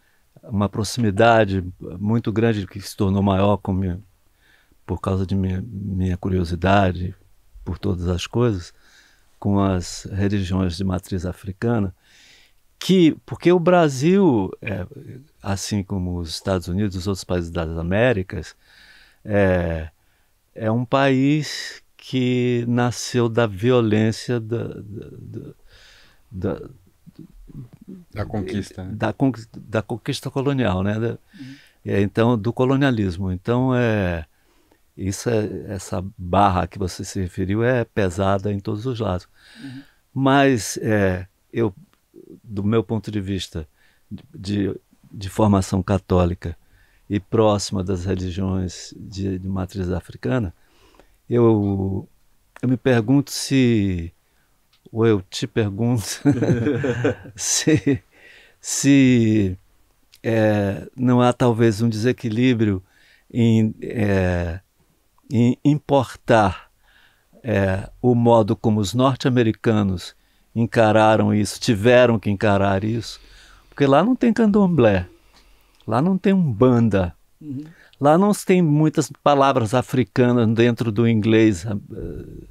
uma proximidade muito grande que se tornou maior minha, por causa de minha, minha curiosidade por todas as coisas, com as religiões de matriz africana, que porque o Brasil é, assim como os Estados Unidos, os outros países das Américas, é, é um país que nasceu da violência da, da, da, da conquista. Né? Da, da, conquista colonial, né? Uhum. É, então, do colonialismo. Então, é, isso é, essa barra que você se referiu é pesada em todos os lados. Uhum. Mas, é, eu, do meu ponto de vista, de, de de formação católica e próxima das religiões de, de matriz africana, eu, eu me pergunto se, ou eu te pergunto, se, se é, não há talvez um desequilíbrio em, é, em importar é, o modo como os norte-americanos encararam isso, tiveram que encarar isso, porque lá não tem candomblé, lá não tem umbanda, uhum. lá não tem muitas palavras africanas dentro do inglês uh,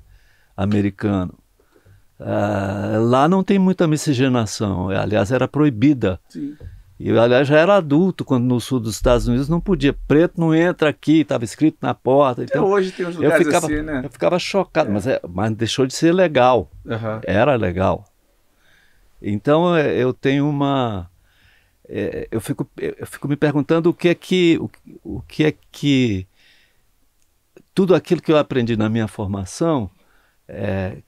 americano. Uh, lá não tem muita miscigenação, aliás, era proibida. Sim. aliás, já era adulto quando no sul dos Estados Unidos não podia. Preto não entra aqui, estava escrito na porta. Até então, hoje tem uns lugares eu ficava, assim, né? Eu ficava chocado, é. Mas, é, mas deixou de ser legal. Uhum. Era legal. Então eh, eu tenho uma, é, eu, fico, eu fico me perguntando o que é que o, o que é que tudo aquilo que eu aprendi na minha formação é,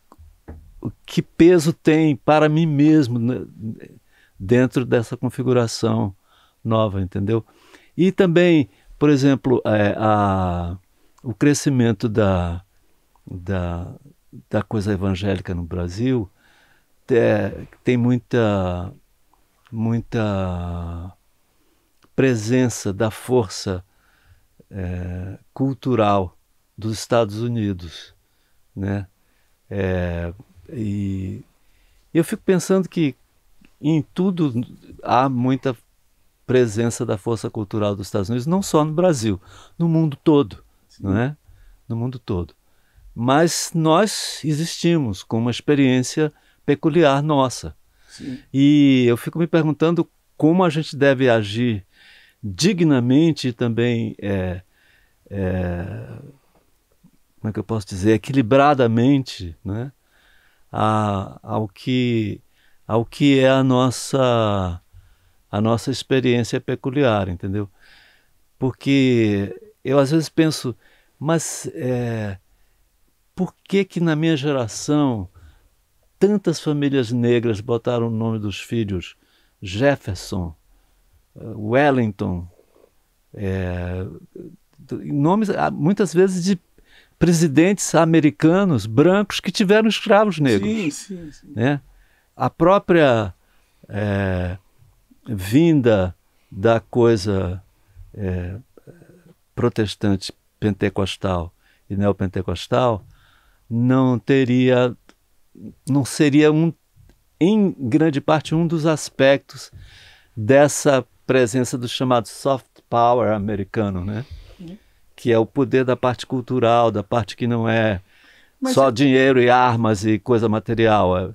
o que peso tem para mim mesmo né, dentro dessa configuração nova entendeu e também por exemplo é, a, o crescimento da, da, da coisa evangélica no Brasil é, tem muita muita presença da força é, cultural dos Estados Unidos, né? É, e eu fico pensando que em tudo há muita presença da força cultural dos Estados Unidos, não só no Brasil, no mundo todo, Sim. não é? No mundo todo. Mas nós existimos com uma experiência peculiar nossa. Sim. E eu fico me perguntando como a gente deve agir dignamente também é, é, como é que eu posso dizer equilibradamente né a, ao que ao que é a nossa a nossa experiência peculiar entendeu porque eu às vezes penso mas é, por que que na minha geração Tantas famílias negras botaram o nome dos filhos Jefferson, eh, Wellington, é, nomes ah, muitas vezes de presidentes americanos brancos que tiveram escravos negros. Sim, sim, sim. Né? A própria é, vinda da coisa é, protestante pentecostal e neopentecostal não teria não seria um, em grande parte um dos aspectos dessa presença do chamado soft power americano, né? Que é o poder da parte cultural, da parte que não é Mas só é dinheiro e armas e coisa material. É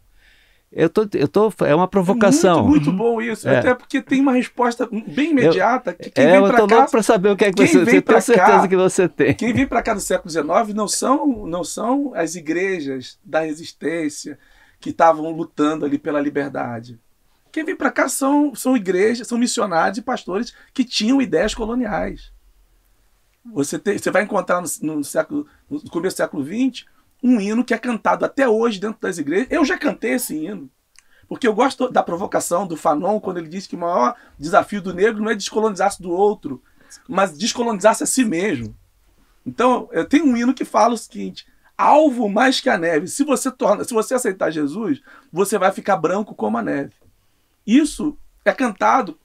eu tô, eu tô, é uma provocação. Muito, muito bom isso. É. Até porque tem uma resposta bem imediata. Que quem é, vem eu tô cá, louco para saber o que é que você, tem certeza que você tem. Quem vem para cá do século XIX não são, não são as igrejas da resistência que estavam lutando ali pela liberdade. Quem vem para cá são, são igrejas, são missionários e pastores que tinham ideias coloniais. Você, tem, você vai encontrar no, no século, no começo do século XX um hino que é cantado até hoje dentro das igrejas. Eu já cantei esse hino. Porque eu gosto da provocação do Fanon quando ele diz que o maior desafio do negro não é descolonizar-se do outro, mas descolonizar-se a si mesmo. Então, eu tenho um hino que fala o seguinte: alvo mais que a neve. Se você torna, se você aceitar Jesus, você vai ficar branco como a neve. Isso é cantado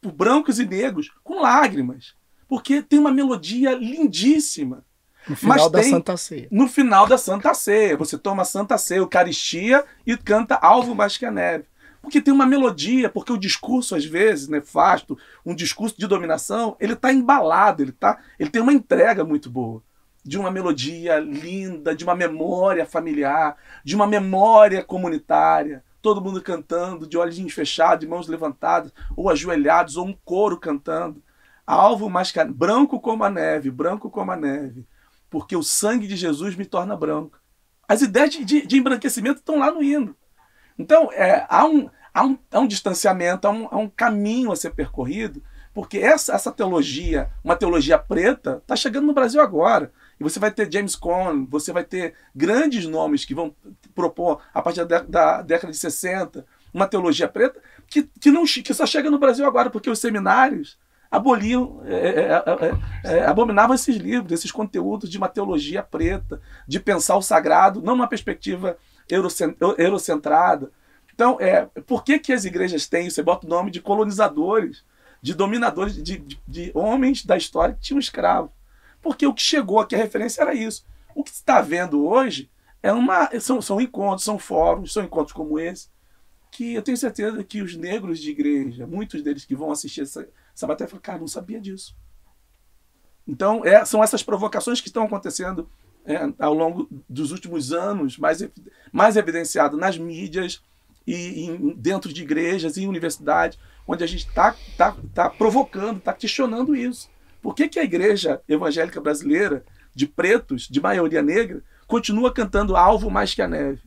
por brancos e negros com lágrimas, porque tem uma melodia lindíssima no final Mas da tem, Santa Ceia. No final da Santa Ceia. Você toma Santa Ceia, Eucaristia e canta Alvo Mais que a Neve. Porque tem uma melodia, porque o discurso, às vezes, nefasto, um discurso de dominação, ele está embalado, ele, tá, ele tem uma entrega muito boa. De uma melodia linda, de uma memória familiar, de uma memória comunitária todo mundo cantando, de olhinhos fechados, de mãos levantadas, ou ajoelhados, ou um coro cantando. Alvo mais que branco como a neve, branco como a neve porque o sangue de Jesus me torna branco. As ideias de, de, de embranquecimento estão lá no hino. Então, é, há, um, há, um, há um distanciamento, há um, há um caminho a ser percorrido, porque essa, essa teologia, uma teologia preta, está chegando no Brasil agora. E você vai ter James Cone, você vai ter grandes nomes que vão propor, a partir da, da década de 60, uma teologia preta, que, que, não, que só chega no Brasil agora, porque os seminários aboliam, é é é, é, é, é, abominavam esses livros, esses conteúdos de uma teologia preta, de pensar o sagrado, não numa perspectiva eurocentrada. Então, é, por que, que as igrejas têm, você bota o nome de colonizadores, de dominadores, de, de, de homens da história que tinham escravo? Porque o que chegou aqui, a referência era isso. O que está vendo hoje é uma, são, são encontros, são fóruns, são encontros como esse, que eu tenho certeza que os negros de igreja, muitos deles que vão assistir essa, essa matéria, falam, cara, não sabia disso. Então, é, são essas provocações que estão acontecendo é, ao longo dos últimos anos, mais, mais evidenciado nas mídias e, dentro de igrejas e universidades, onde a gente está tá, tá provocando, está questionando isso. Por que, que a igreja evangélica brasileira, de pretos, de maioria negra, continua cantando alvo mais que a neve?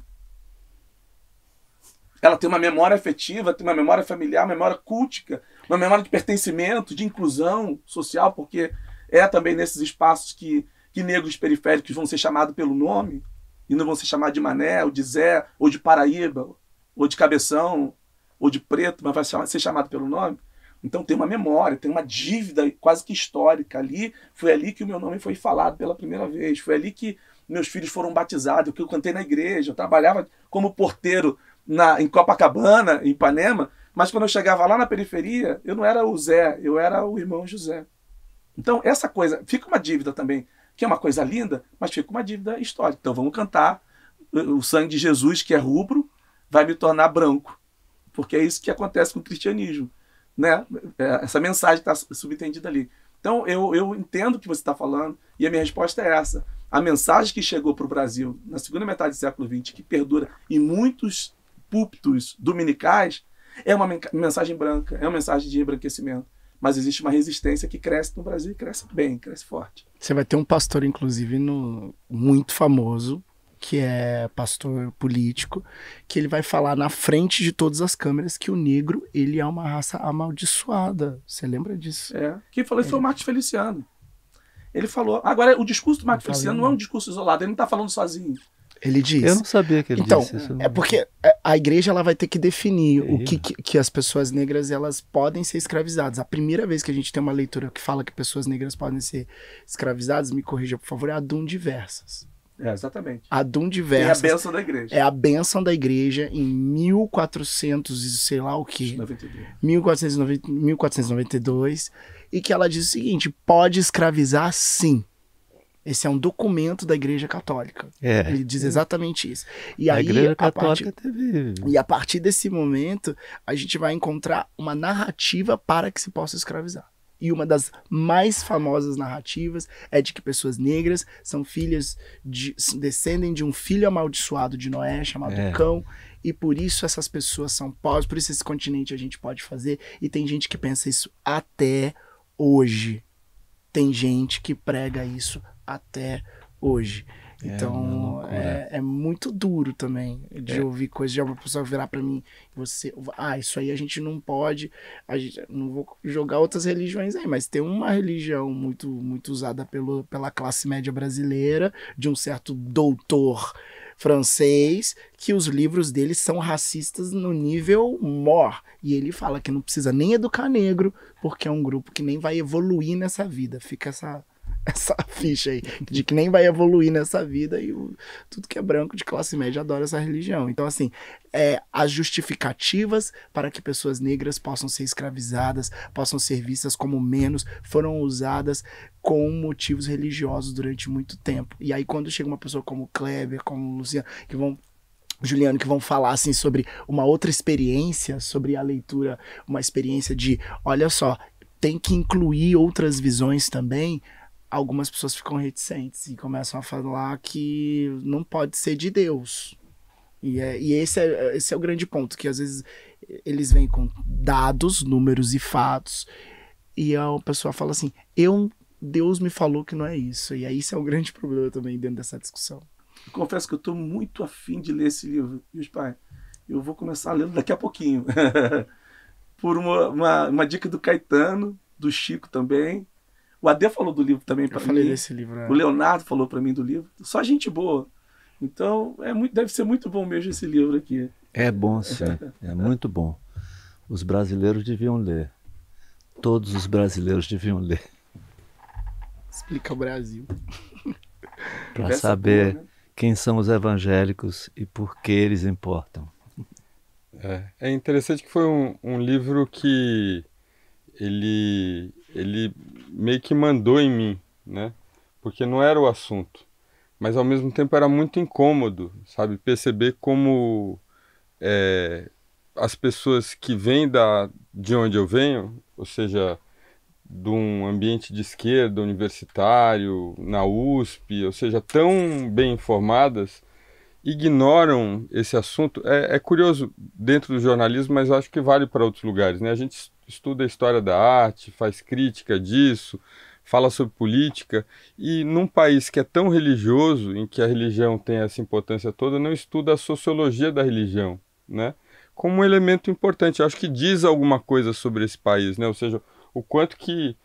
Ela tem uma memória afetiva, tem uma memória familiar, uma memória cultica, uma memória de pertencimento, de inclusão social, porque é também nesses espaços que, que negros periféricos vão ser chamados pelo nome e não vão ser chamados de Mané, ou de Zé, ou de Paraíba, ou de Cabeção, ou de Preto, mas vai ser chamado pelo nome. Então tem uma memória, tem uma dívida quase que histórica ali. Foi ali que o meu nome foi falado pela primeira vez. Foi ali que meus filhos foram batizados, que eu cantei na igreja. Eu trabalhava como porteiro na, em Copacabana, em Ipanema, mas quando eu chegava lá na periferia, eu não era o Zé, eu era o irmão José. Então, essa coisa, fica uma dívida também, que é uma coisa linda, mas fica uma dívida histórica. Então, vamos cantar o sangue de Jesus, que é rubro, vai me tornar branco. Porque é isso que acontece com o cristianismo. Né? É, essa mensagem está subentendida ali. Então, eu, eu entendo o que você está falando e a minha resposta é essa. A mensagem que chegou para o Brasil na segunda metade do século XX, que perdura em muitos púlpitos dominicais, é uma mensagem branca, é uma mensagem de embranquecimento. Mas existe uma resistência que cresce no Brasil, cresce bem, cresce forte. Você vai ter um pastor, inclusive, no, muito famoso, que é pastor político, que ele vai falar na frente de todas as câmeras que o negro ele é uma raça amaldiçoada. Você lembra disso? É. Quem falou isso é. foi o Marcos Feliciano. Ele falou. Agora, o discurso do Marcos Feliciano não é né? um discurso isolado, ele não está falando sozinho. Ele diz. Eu não sabia que ele então, disse isso. É porque a igreja ela vai ter que definir o que, que, as pessoas negras elas podem ser escravizadas. A primeira vez que a gente tem uma leitura que fala que pessoas negras podem ser escravizadas, me corrija por favor, é a Dum Diversas. É, exatamente. A Dum Diversas. É a benção da igreja. É a benção da igreja em 1400 e sei lá o que. 1492. E que ela diz o seguinte: pode escravizar sim esse é um documento da Igreja Católica. É. Ele diz exatamente isso. E a aí, Igreja Católica a partir, teve. E a partir desse momento, a gente vai encontrar uma narrativa para que se possa escravizar. E uma das mais famosas narrativas é de que pessoas negras são filhas de, descendem de um filho amaldiçoado de Noé, chamado é. Cão, e por isso essas pessoas são pobres, por isso esse continente a gente pode fazer, e tem gente que pensa isso até hoje. Tem gente que prega isso até hoje. É então é, é, muito duro também de é. ouvir coisas de ah, uma pessoa virar para mim você ah isso aí a gente não pode a gente, não vou jogar outras religiões aí mas tem uma religião muito muito usada pelo, pela classe média brasileira de um certo doutor francês que os livros dele são racistas no nível mor. E ele fala que não precisa nem educar negro, porque é um grupo que nem vai evoluir nessa vida. Fica essa, essa ficha aí, de que nem vai evoluir nessa vida e o, tudo que é branco de classe média adora essa religião. Então, assim, é, as justificativas para que pessoas negras possam ser escravizadas, possam ser vistas como menos, foram usadas com motivos religiosos durante muito tempo. E aí, quando chega uma pessoa como Kleber, como Luciano, que vão Juliano, que vão falar assim sobre uma outra experiência, sobre a leitura, uma experiência de, olha só, tem que incluir outras visões também algumas pessoas ficam reticentes e começam a falar que não pode ser de Deus. E, é, e esse, é, esse é o grande ponto, que às vezes eles vêm com dados, números e fatos, e a pessoa fala assim, eu, Deus me falou que não é isso. E aí esse é o grande problema também dentro dessa discussão. Eu confesso que eu estou muito afim de ler esse livro. E os pais, eu vou começar lendo daqui a pouquinho. Por uma, uma, uma dica do Caetano, do Chico também, o Ade falou do livro também para mim. falei desse livro. É. O Leonardo falou para mim do livro. Só gente boa. Então, é muito, deve ser muito bom mesmo esse livro aqui. É bom, sim. é muito bom. Os brasileiros deviam ler. Todos os brasileiros deviam ler. Explica o Brasil. para saber boa, né? quem são os evangélicos e por que eles importam. É, é interessante que foi um, um livro que ele ele meio que mandou em mim, né? Porque não era o assunto. Mas ao mesmo tempo era muito incômodo, sabe? Perceber como é, as pessoas que vêm da, de onde eu venho, ou seja, de um ambiente de esquerda, universitário, na USP, ou seja, tão bem informadas, ignoram esse assunto. É, é curioso dentro do jornalismo, mas acho que vale para outros lugares. Né? A gente estuda a história da arte, faz crítica disso, fala sobre política, e num país que é tão religioso, em que a religião tem essa importância toda, não estuda a sociologia da religião, né? Como um elemento importante, Eu acho que diz alguma coisa sobre esse país, né? Ou seja, o quanto que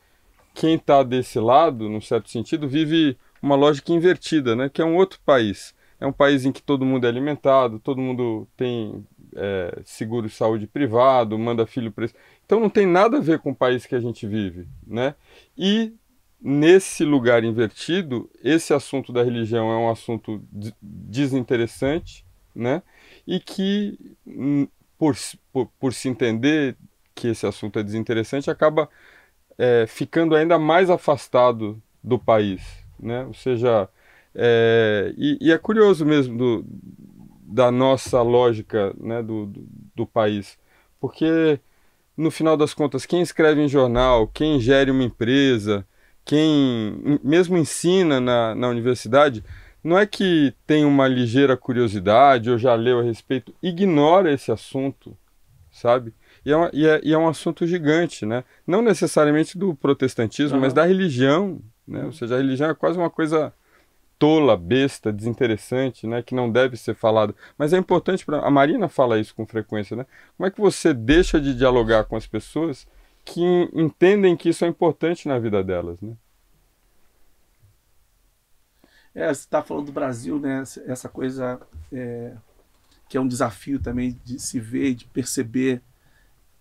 quem está desse lado, num certo sentido, vive uma lógica invertida, né? Que é um outro país. É um país em que todo mundo é alimentado, todo mundo tem é, seguro de saúde privado, manda filho para Então não tem nada a ver com o país que a gente vive, né? E nesse lugar invertido, esse assunto da religião é um assunto desinteressante, né? E que hum, por, por, por se entender que esse assunto é desinteressante, acaba é, ficando ainda mais afastado do país, né? Ou seja, é, e, e, é curioso mesmo do, da nossa lógica né, do, do, do, país. Porque, no final das contas, quem escreve em jornal, quem gere uma empresa, quem mesmo ensina na, na universidade, não é que tem uma ligeira curiosidade ou já leu a respeito, ignora esse assunto, sabe? E é, uma, e é, e é um assunto gigante, né? Não necessariamente do protestantismo, uhum. mas da religião, né? Ou uhum. seja, a religião é quase uma coisa tola, besta, desinteressante, né, que não deve ser falada. Mas é importante para a Marina fala isso com frequência, né? Como é que você deixa de dialogar com as pessoas que entendem que isso é importante na vida delas, né? É, você está falando do Brasil, né? Essa coisa é, que é um desafio também de se ver, de perceber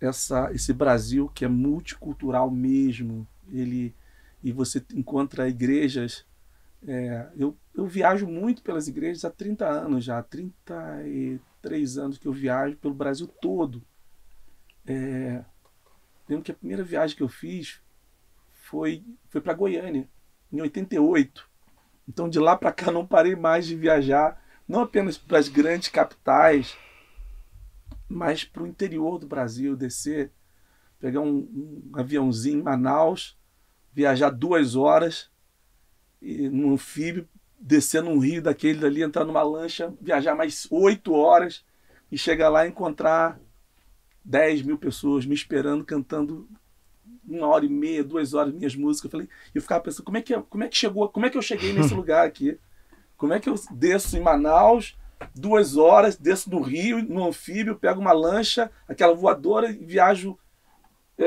essa, esse Brasil que é multicultural mesmo. Ele e você encontra igrejas é, eu, eu viajo muito pelas igrejas há 30 anos já, há 33 anos que eu viajo pelo Brasil todo. É, lembro que a primeira viagem que eu fiz foi, foi para Goiânia, em 88. Então de lá para cá não parei mais de viajar, não apenas para as grandes capitais, mas para o interior do Brasil, descer, pegar um, um aviãozinho em Manaus, viajar duas horas no anfíbio, descer num rio daquele dali, entrar numa lancha, viajar mais oito horas e chegar lá e encontrar 10 mil pessoas me esperando, cantando uma hora e meia, duas horas minhas músicas. Eu falei, eu ficava pensando, como é que, é, como é que chegou, como é que eu cheguei nesse lugar aqui? Como é que eu desço em Manaus, duas horas, desço no Rio, no anfíbio, pego uma lancha, aquela voadora e viajo é,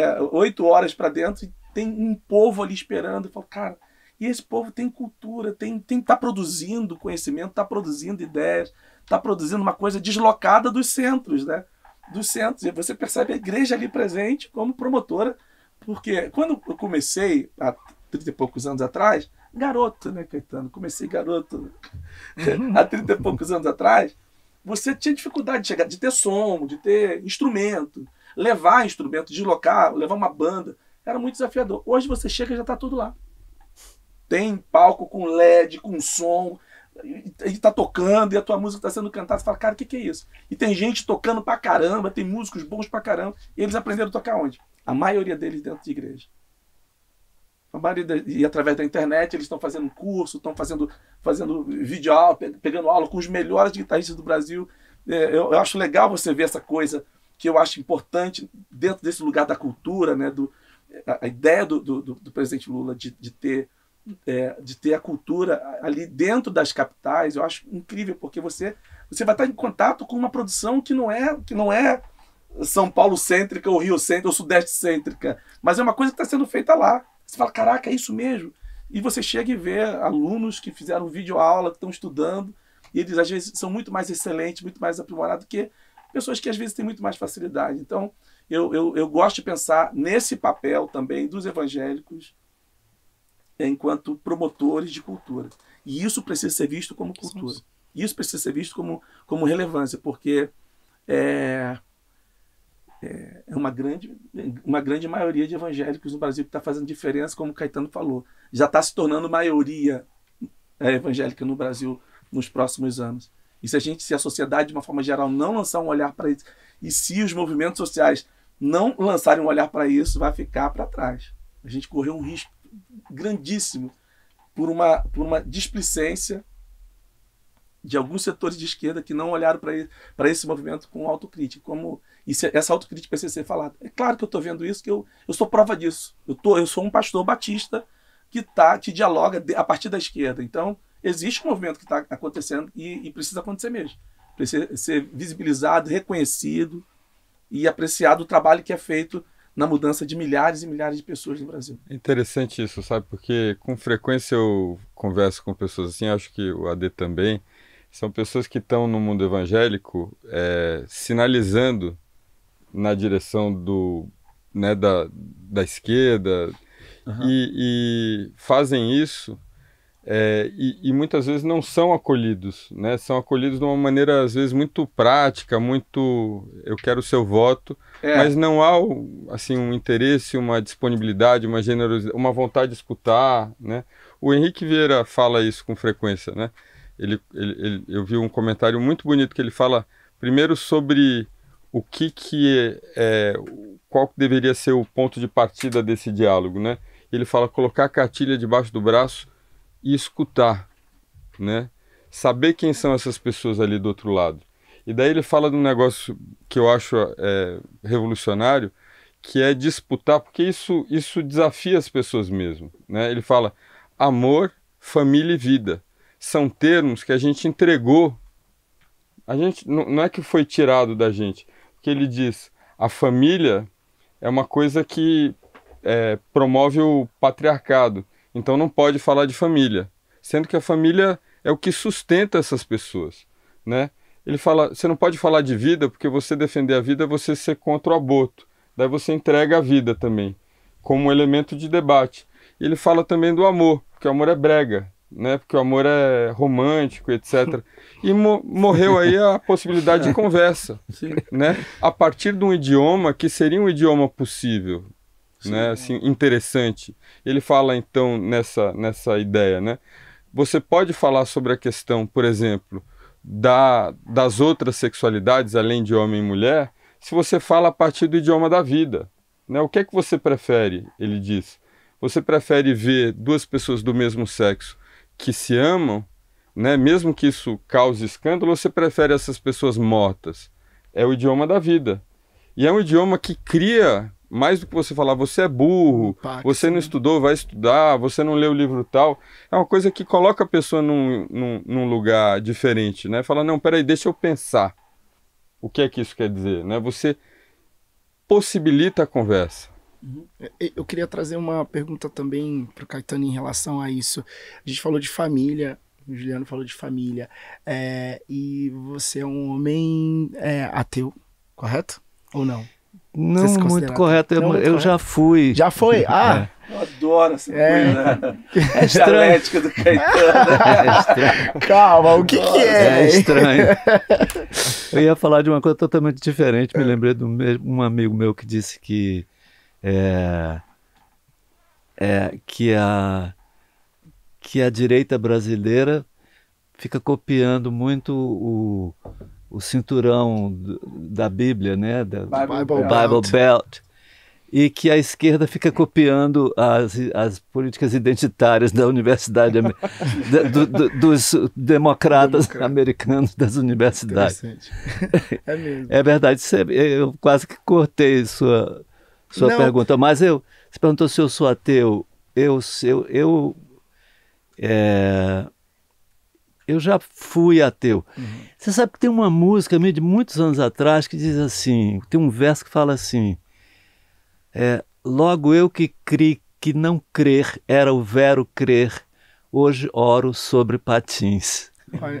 é, oito horas para dentro e tem um povo ali esperando. Eu falo, cara, e esse povo tem cultura, tem tem tá produzindo conhecimento, está produzindo ideias, está produzindo uma coisa deslocada dos centros, né? Dos centros. E você percebe a igreja ali presente como promotora, porque quando eu comecei há 30 e poucos anos atrás, garoto, né, Caetano? Comecei garoto uhum. há 30 e poucos anos atrás. Você tinha dificuldade de chegar, de ter som, de ter instrumento, levar instrumento, deslocar, levar uma banda. Era muito desafiador. Hoje você chega e já está tudo lá. Tem palco com LED, com som, e tá tocando, e a tua música tá sendo cantada, você fala, cara, o que, que é isso? E tem gente tocando pra caramba, tem músicos bons pra caramba, e eles aprenderam a tocar onde? A maioria deles dentro de igreja. A maioria, e através da internet eles estão fazendo curso, estão fazendo, fazendo vídeo aula, pegando aula com os melhores guitarristas do Brasil. É, eu, eu acho legal você ver essa coisa que eu acho importante dentro desse lugar da cultura, né, do, a, ideia do, do, do presidente Lula de, de ter é, de ter a cultura ali dentro das capitais, eu acho incrível, porque você, você vai estar em contato com uma produção que não é que não é São Paulo cêntrica ou Rio cêntrica ou Sudeste cêntrica, mas é uma coisa que está sendo feita lá. Você fala, caraca, é isso mesmo. E você chega e vê alunos que fizeram vídeo aula, que estão estudando, e eles às vezes são muito mais excelentes, muito mais aprimorados que pessoas que às vezes têm muito mais facilidade. Então, eu, eu, eu gosto de pensar nesse papel também dos evangélicos, enquanto promotores de cultura. E isso precisa ser visto como cultura. Isso precisa ser visto como, como relevância, porque é, é, é uma, grande, uma grande maioria de evangélicos no Brasil que está fazendo diferença, como o Caetano falou. Já está se tornando maioria é, evangélica no Brasil nos próximos anos. E se a gente, se a sociedade de uma forma geral não lançar um olhar para isso, e se os movimentos sociais não lançarem um olhar para isso, vai ficar para trás. A gente correu um risco grandíssimo por uma, por uma displicência de alguns setores de esquerda que não olharam para esse movimento com autocrítica. Como, é, essa autocrítica precisa ser falada. É claro que eu estou vendo isso, que eu, eu sou prova disso. Eu, tô, eu sou um pastor batista que, tá, que dialoga a partir da esquerda. Então, existe um movimento que está acontecendo e, e, precisa acontecer mesmo. Precisa ser visibilizado, reconhecido e apreciado o trabalho que é feito na mudança de milhares e milhares de pessoas no Brasil. É interessante isso, sabe? Porque com frequência eu converso com pessoas assim, acho que o AD também, são pessoas que estão no mundo evangélico é, sinalizando na direção do, né, da, da esquerda uhum. e, e fazem isso é, e, e, muitas vezes não são acolhidos, né? São acolhidos de uma maneira às vezes muito prática, muito eu quero o seu voto, é. mas não há assim um interesse, uma disponibilidade, uma generosidade, uma vontade de escutar, né? O Henrique Vieira fala isso com frequência, né? Ele, ele, ele, eu vi um comentário muito bonito que ele fala primeiro sobre o que que é, é qual deveria ser o ponto de partida desse diálogo, né? Ele fala colocar a cartilha debaixo do braço e escutar, né? Saber quem são essas pessoas ali do outro lado. E daí ele fala de um negócio que eu acho é, revolucionário, que é disputar, porque isso, isso desafia as pessoas mesmo. Né? Ele fala amor, família e vida. São termos que a gente entregou. A gente não, é que foi tirado da gente. Porque ele diz, a família é uma coisa que é, promove o patriarcado. Então não pode falar de família, sendo que a família é o que sustenta essas pessoas, né? Ele fala, você não pode falar de vida porque você defender a vida é você ser contra o aborto. Daí você entrega a vida também, como elemento de debate. E ele fala também do amor, porque o amor é brega, né? Porque o amor é romântico, etc. E mo morreu aí a possibilidade de conversa, Sim. né? A partir de um idioma que seria um idioma possível, né? Assim, interessante. Ele fala então nessa nessa ideia, né? Você pode falar sobre a questão, por exemplo, da, das outras sexualidades além de homem e mulher, se você fala a partir do idioma da vida, né? O que é que você prefere? Ele diz. Você prefere ver duas pessoas do mesmo sexo que se amam, né? Mesmo que isso cause escândalo, você prefere essas pessoas mortas? É o idioma da vida. E é um idioma que cria mais do que você falar, você é burro, Impacto, você não né? estudou, vai estudar, você não leu o livro tal, é uma coisa que coloca a pessoa num, num, num, lugar diferente, né? Fala, não, peraí, deixa eu pensar. O que é que isso quer dizer, né? Você possibilita a conversa. Uhum. Eu queria trazer uma pergunta também para o Caetano em relação a isso. A gente falou de família, o Juliano falou de família, é, e você é um homem é, ateu, correto? Ou não? Não se muito correto. Eu, não, eu correto. já fui. Já foi? É. Ah! É. Eu adoro essa é. coisa. Né? É, é estranho. do Caetano. É Calma, o que, que é? É estranho. Eu ia falar de uma coisa totalmente diferente. Me lembrei de um amigo meu que disse que. É, é, que, a, que a direita brasileira fica copiando muito o o cinturão da Bíblia, né? Da Bible, Bible Belt. Belt. E que a esquerda fica copiando as, as políticas identitárias da universidade, da, do, do, dos democratas Democrata. americanos das universidades. É mesmo. É verdade. Eu quase que cortei sua, sua pergunta, mas eu, você perguntou se eu sou ateu. Eu, eu, eu é, eu já fui ateu. Uhum. Você sabe que tem uma música de muitos anos atrás que diz assim: tem um verso que fala assim. É, Logo eu que cri que não crer era o vero crer, hoje oro sobre patins.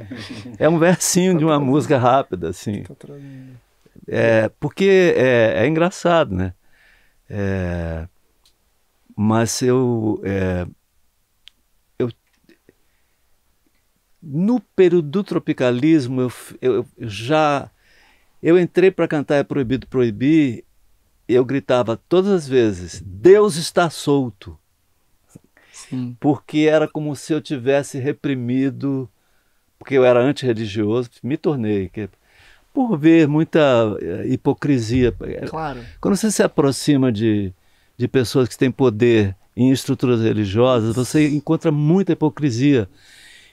é um versinho tá de uma tá música rápida, assim. Tá é, porque é, é engraçado, né? É, mas eu. É, No período do tropicalismo, eu, eu, eu já eu entrei para cantar É Proibido Proibir, eu gritava todas as vezes: Deus está solto. Sim. Porque era como se eu tivesse reprimido, porque eu era antirreligioso, me tornei. Que, por ver muita eh, hipocrisia. Claro. Quando você se aproxima de, de pessoas que têm poder em estruturas religiosas, você encontra muita hipocrisia.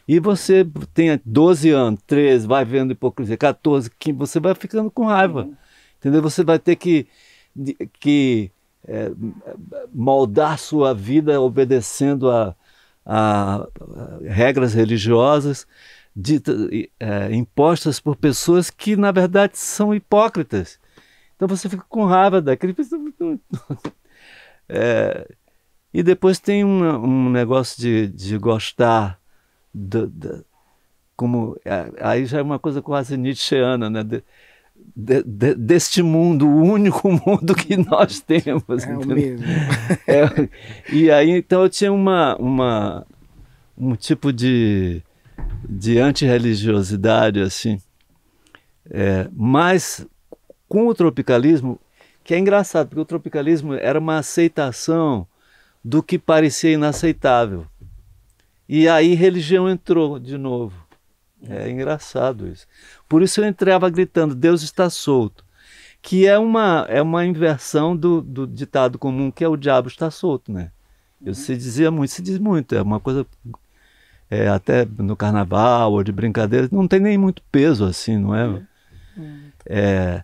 E você tem 12 anos, 13, vai vendo hipocrisia, 14, 15, você vai ficando com raiva. Uhum. Entendeu? Você vai ter que, que é, moldar sua vida obedecendo a, a, regras religiosas dita, é, impostas por pessoas que, na verdade, são hipócritas. Então você fica com raiva daquele. é, e depois tem um, um negócio de, de gostar do, do, como aí já é uma coisa quase nietzscheana, né? De, de, de, deste mundo, o único mundo que nós temos. É o mesmo. É, e aí, então, eu tinha uma, uma, um tipo de, de antirreligiosidade, assim, é, mas com o tropicalismo, que é engraçado, porque o tropicalismo era uma aceitação do que parecia inaceitável. E aí religião entrou de novo. É engraçado isso. Por isso eu entrava gritando: Deus está solto. Que é uma, é uma inversão do, do ditado comum que é o diabo está solto, né? Eu uhum. se dizia muito, se diz muito, é uma coisa é, até no carnaval ou de brincadeira, não tem nem muito peso assim, não é? é, é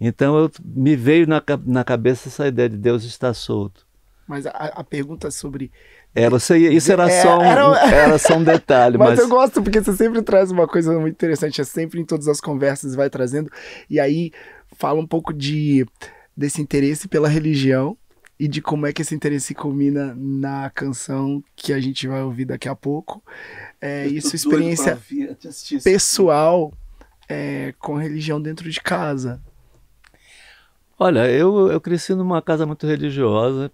então eu, me veio na, na cabeça essa ideia de Deus está solto. Mas a, a pergunta sobre era, isso, aí, isso era, é, só um, era... era... só um detalhe. mas, mas, eu gosto, porque você sempre traz uma coisa muito interessante. É sempre em todas as conversas, vai trazendo. E aí fala um pouco de desse interesse pela religião e de como é que esse interesse combina na canção que a gente vai ouvir daqui a pouco. É, e sua é experiência pessoal é, com religião dentro de casa. Olha, eu, eu cresci numa casa muito religiosa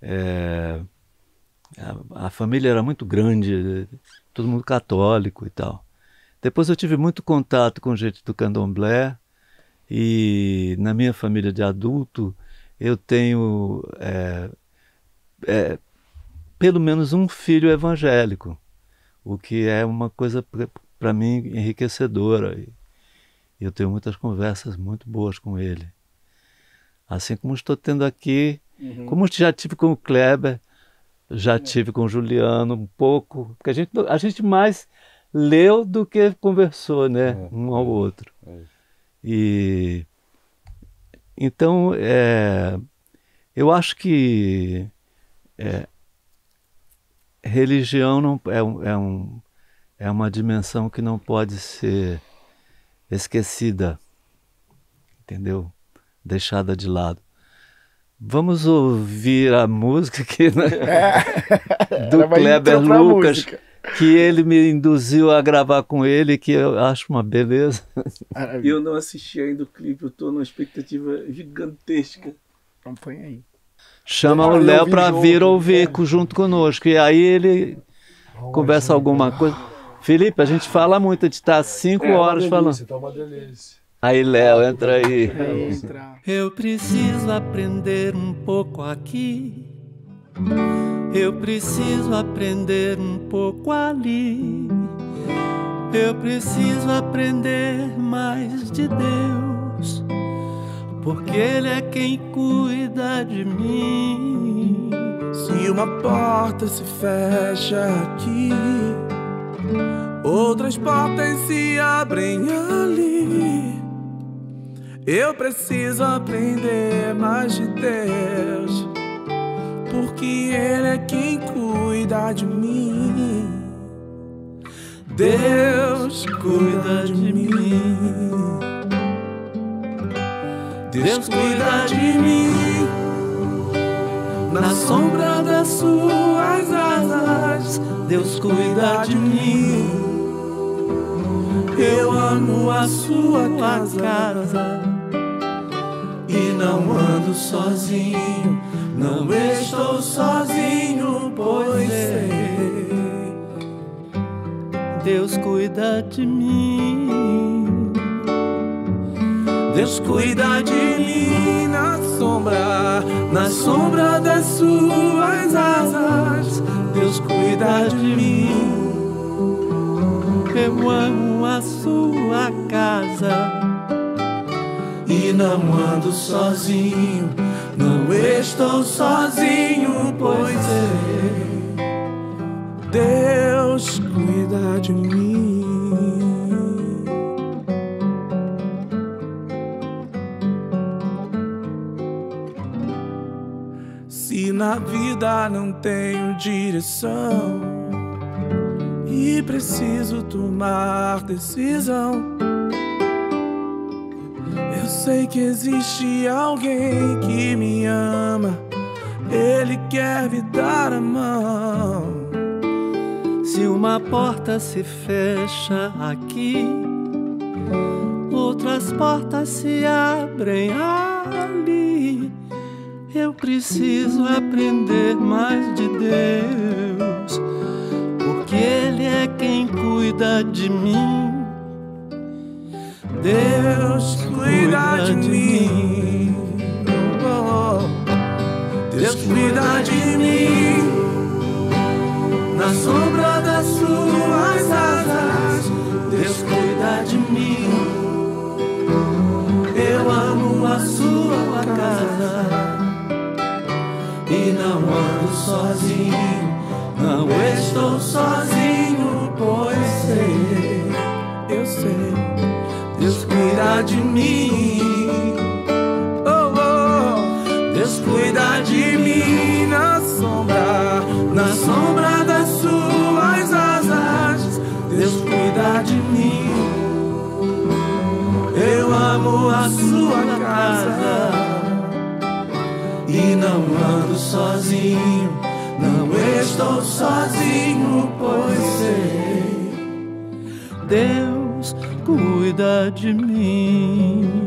é, a, a, família era muito grande, todo mundo católico e tal. Depois eu tive muito contato com gente do candomblé e na minha família de adulto eu tenho é, é, pelo menos um filho evangélico, o que é uma coisa para mim enriquecedora. E eu tenho muitas conversas muito boas com ele. Assim como estou tendo aqui Uhum. Como já tive com o Kleber, já uhum. tive com o Juliano um pouco, porque a gente, a gente mais leu do que conversou, né, é. um ao outro. É e então, é, eu acho que religião não é, é, um, é uma dimensão que não pode ser esquecida, entendeu? Deixada de lado. Vamos ouvir a música aqui, né? É, do Kleber Lucas, que ele me induziu a gravar com ele, que eu acho uma beleza. Maravilha. Eu não assisti ainda o clipe, eu estou numa expectativa gigantesca. Acompanha então aí. Chama o Léo para vir ouvir é. junto conosco. E aí ele conversa gente, alguma né? coisa. Felipe, a gente fala muito, a gente está cinco é, horas delícia, falando. Tá uma delícia. Aí, Léo, entra aí. Eu preciso aprender um pouco aqui. Eu preciso aprender um pouco ali. Eu preciso aprender mais de Deus, porque Ele é quem cuida de mim. Se uma porta se fecha aqui, outras portas se abrem ali. Eu preciso aprender mais de Deus, porque Ele é quem cuida de mim. Deus cuida de mim. Deus cuida de mim. Na sombra das suas asas, Deus cuida de mim. Eu amo a sua casa e não ando sozinho, não estou sozinho, pois sei. Deus cuida de mim. Deus cuida de mim na sombra, na sombra das suas asas. Deus cuida de mim. Eu amo a sua casa e não ando sozinho. Não estou sozinho, pois sei. É. Deus cuida de mim. Se na vida não tenho direção e preciso tomar decisão. Eu sei que existe alguém que me ama. Ele quer me dar a mão. Se uma porta se fecha aqui, outras portas se abrem ali. Eu preciso aprender mais de Deus, porque Ele é quem cuida de mim. Deus cuida de mim. Deus cuida de mim. Na sombra das suas asas, Deus cuida de mim. Eu amo a sua casa e não ando sozinho. Não estou sozinho, pois sei, eu sei cuida de mim. Oh, oh, Deus cuida de mim na sombra, na sombra das suas asas. Deus cuida de mim. Eu amo a sua casa e não ando sozinho. Não estou sozinho, pois sei. Deus cuida de mim.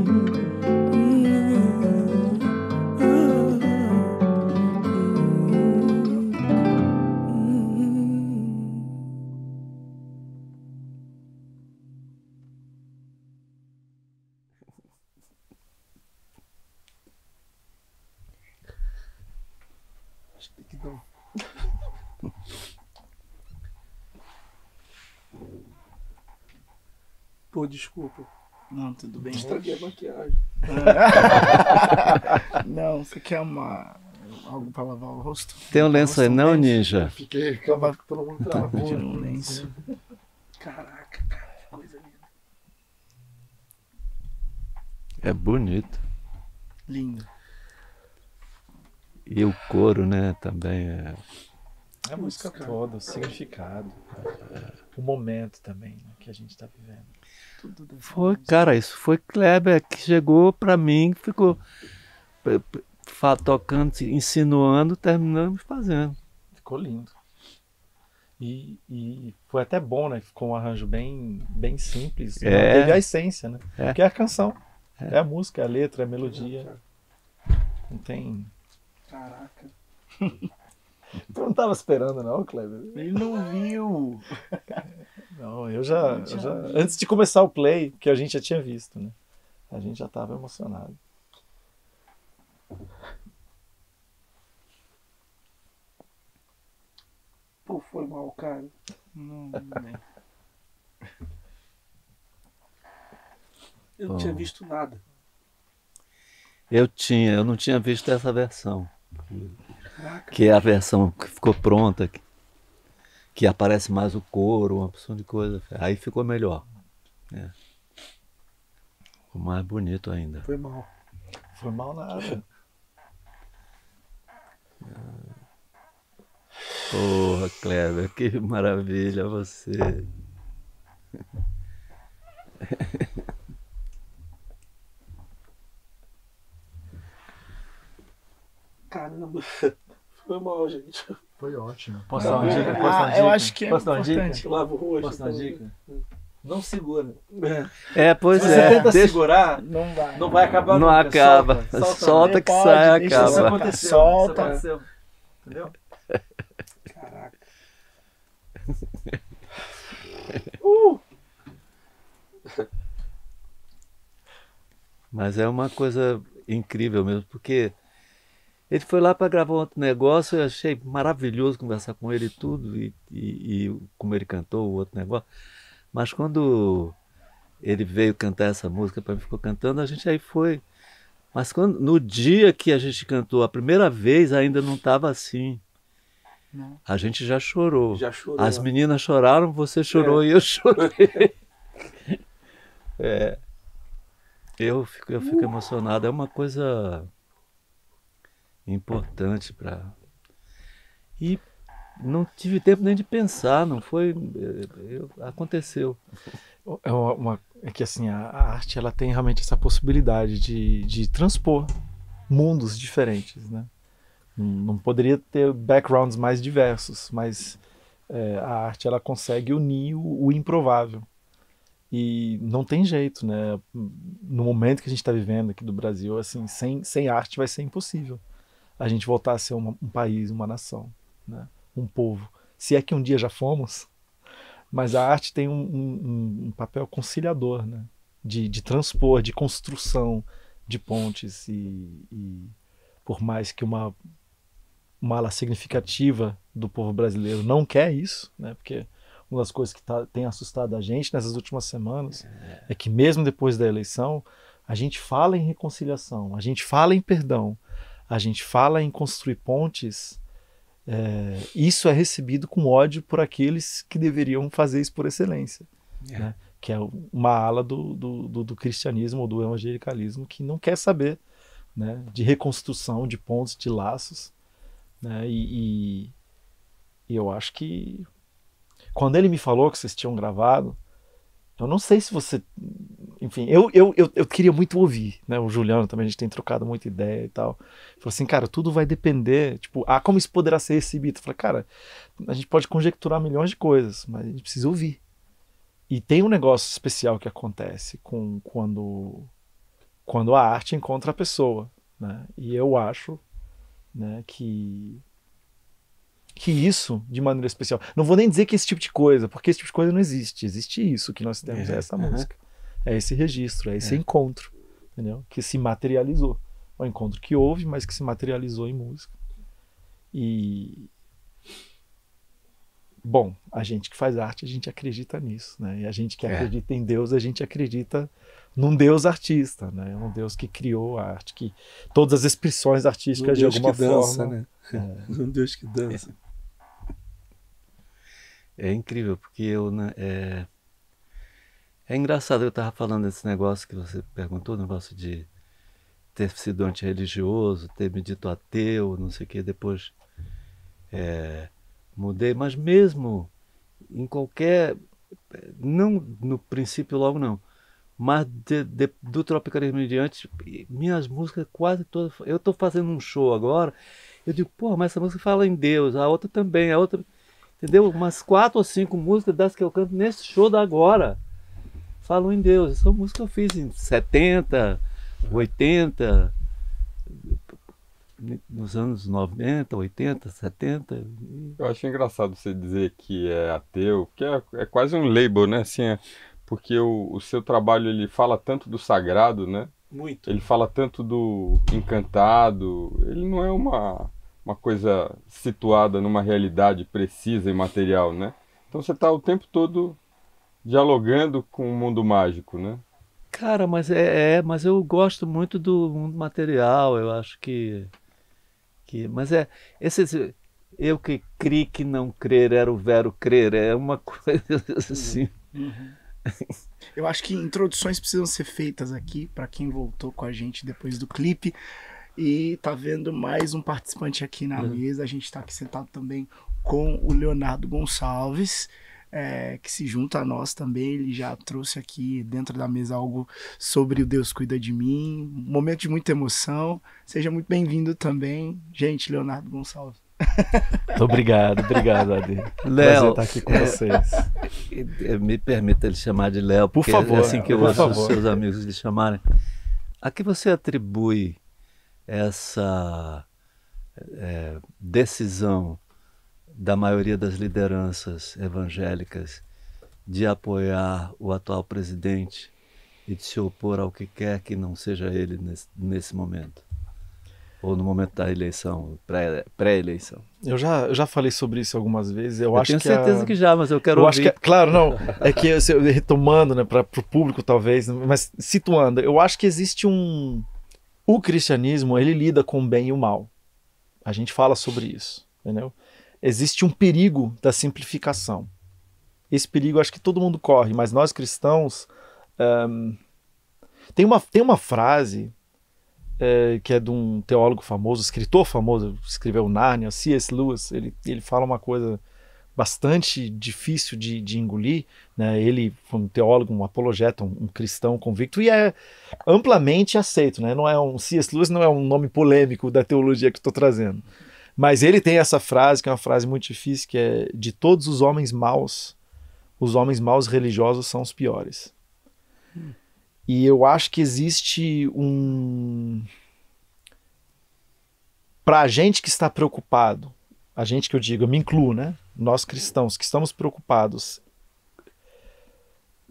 Pô, desculpa. Não, tudo bem. Estraguei a maquiagem. não, você quer uma. Algo pra lavar o rosto? Tem um lenço aí, não, Ninja? Eu fiquei, calma, todo mundo tá pedindo um né? lenço. Caraca, cara, que coisa linda. É bonito. Lindo. E o couro, né, também é. É a música toda, o significado, é, o momento também né, que a gente está vivendo. Foi, cara, isso foi Kleber que chegou para mim, ficou tocando, insinuando, terminamos fazendo. Ficou lindo. E, e, foi até bom, né? Ficou um arranjo bem, bem simples. Né? É. Teve a essência, né? É. Que é a canção. É. é. a música, é a letra, é a melodia. Não tem. Caraca. tu não tava esperando, não, Kleber? Ele não viu. Não, eu já, eu já, antes de começar o play, que a gente já tinha visto, né? A gente já estava emocionado. Pô, foi mal, cara. Não, não. Eu não Bom. tinha visto nada. Eu tinha, eu não tinha visto essa versão. Caraca. Que é a versão que ficou pronta, que que aparece mais o couro, uma opção de coisa. Aí ficou melhor. Né? Ficou mais bonito ainda. Foi mal. Foi mal nada. Porra, Kleber, que maravilha você. Caramba, foi mal, gente. Foi ótimo. Posso dar uma ah, dica? É. Posso dar uma ah, dica? eu acho que é Posso dar uma dica? Lavo Posso dar uma dica? Não segura. É, pois Se é. Se tenta deixa... segurar, não vai. Não vai acabar Não nunca. acaba. Solta, solta, solta que pode, sai, deixa acaba. Isso aconteceu, solta. Isso aconteceu. Entendeu? Caraca. Uh! Mas é uma coisa incrível mesmo, porque ele foi lá para gravar outro negócio, eu achei maravilhoso conversar com ele tudo, e, e, e como ele cantou o outro negócio. Mas quando ele veio cantar essa música para mim, ficou cantando, a gente aí foi. Mas quando, no dia que a gente cantou a primeira vez, ainda não estava assim. Não. Né? A gente já chorou. já chorou. As meninas choraram, você chorou é. e eu chorei. é. Eu fico, eu fico emocionado. É uma coisa importante para. E não tive tempo nem de pensar, não foi. Eh, eu, aconteceu. É, uma, é que assim, a, arte ela tem realmente essa possibilidade de, de transpor mundos diferentes, né? Não poderia ter backgrounds mais diversos, mas é, a arte ela consegue unir o, o improvável. E não tem jeito, né? No momento que a gente está vivendo aqui do Brasil, assim, sem, sem arte vai ser impossível a gente voltar a ser uma, um país, uma nação, né? um povo. Se é que um dia já fomos, mas a arte tem um, um, um papel conciliador, né? De, de, transpor, de construção de pontes e, e por mais que uma, uma ala significativa do povo brasileiro não quer isso, né? Porque uma das coisas que tá, tem assustado a gente nessas últimas semanas é, é que mesmo depois da eleição a gente fala em reconciliação, a gente fala em perdão, a gente fala em construir pontes, é, isso é recebido com ódio por aqueles que deveriam fazer isso por excelência, é. né? que é uma ala do, do, do, do cristianismo ou do evangelicalismo que não quer saber né, de reconstrução de pontes, de laços. Né, e, e, e eu acho que quando ele me falou que vocês tinham gravado, eu não sei se você enfim, eu, eu, eu, eu, queria muito ouvir, né? O Juliano também, a gente tem trocado muita ideia e tal. Falou assim, cara, tudo vai depender, tipo, ah, como isso poderá ser recebido? Eu falei, cara, a gente pode conjecturar milhões de coisas, mas a gente precisa ouvir. E tem um negócio especial que acontece com quando, quando a arte encontra a pessoa, né? E eu acho, né, que que isso de maneira especial. Não vou nem dizer que esse tipo de coisa, porque esse tipo de coisa não existe. Existe isso que nós temos, é, é essa música é esse registro, é esse é. encontro, entendeu? Que se materializou. É um encontro que houve, mas que se materializou em música. E bom, a gente que faz arte, a gente acredita nisso, né? E a gente que é. acredita em Deus, a gente acredita num Deus artista, né? É um Deus que criou a arte, que todas as expressões artísticas um de alguma dança, forma, né? É. Um Deus que dança. É, é incrível porque eu né, é é engraçado, eu estava falando desse negócio que você perguntou, negócio de ter sido antirreligioso, ter me dito ateu, não sei o que, depois é, mudei, mas mesmo em qualquer. Não no princípio logo não, mas de, de, do Tropicalismo em diante, minhas músicas quase todas. Eu estou fazendo um show agora, eu digo, pô, mas essa música fala em Deus, a outra também, a outra. Entendeu? Umas quatro ou cinco músicas das que eu canto nesse show da agora falam em Deus. Essa música eu fiz em 70, 80, nos anos 90, 80, 70. Eu acho engraçado você dizer que é ateu, porque é, é quase um label, né? Assim, é, porque o, o seu trabalho ele fala tanto do sagrado, né? Muito. Ele fala tanto do encantado, ele não é uma, uma coisa situada numa realidade precisa e material, né? Então você está o tempo todo dialogando com o mundo mágico, né? Cara, mas é, é, mas eu gosto muito do mundo material, eu acho que. que mas é. Esse, esse eu que cri que não crer era o vero crer, é uma coisa assim. Uhum. eu acho que introduções precisam ser feitas aqui para quem voltou com a gente depois do clipe. E tá vendo mais um participante aqui na uhum. mesa. A gente está aqui sentado também com o Leonardo Gonçalves é, que se junta a nós também. Ele já trouxe aqui dentro da mesa algo sobre o Deus Cuida de Mim. Um momento de muita emoção. Seja muito bem-vindo também, gente, Leonardo Gonçalves. Muito obrigado, obrigado, Ade. Léo, estar aqui com é, vocês. É, me permita lhe chamar de Léo, por é favor. É assim que eu ouço os seus amigos lhe chamarem. A que você atribui essa é, decisão da maioria das lideranças evangélicas de apoiar o atual presidente e de se opor ao que quer que não seja ele nesse, nesse momento? Ou no momento da eleição, pré-eleição? Pré eu já, eu já falei sobre isso algumas vezes. Eu, eu acho tenho que certeza a... que já, mas eu quero eu ouvir. Acho que, é, claro, não. É que, eu, retomando né, para o público, talvez, mas situando, eu acho que existe um. O cristianismo, ele lida com o bem e o mal. A gente fala sobre isso, entendeu? existe um perigo da simplificação. Esse perigo acho que todo mundo corre, mas nós cristãos. Um, tem, uma, tem uma frase é, que é de um teólogo famoso, escritor famoso, escreveu Narnia, C.S. Lewis. Ele, ele fala uma coisa bastante difícil de, de engolir. Né? Ele foi um teólogo, um apologeta, um, um, cristão convicto e é amplamente aceito. Né? Não é um C.S. Lewis não é um nome polêmico da teologia que estou trazendo. Mas ele tem essa frase, que é uma frase muito difícil, que é: de todos os homens maus, os homens maus religiosos são os piores. Hum. E eu acho que existe um. Para a gente que está preocupado, a gente que eu digo, eu me incluo, né? Nós cristãos que estamos preocupados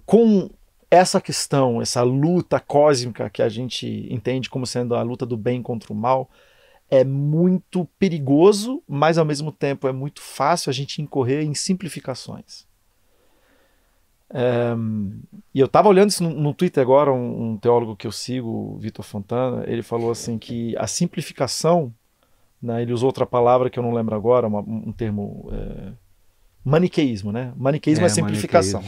com essa questão, essa luta cósmica que a gente entende como sendo a luta do bem contra o mal, é muito perigoso, mas ao mesmo tempo é muito fácil a gente incorrer em simplificações. É, e eu estava olhando isso no, no Twitter agora, um, um, teólogo que eu sigo, Vitor Fontana, ele falou assim que a simplificação, né, ele usou outra palavra que eu não lembro agora, uma, um termo é, maniqueísmo, né? Maniqueísmo é, é simplificação.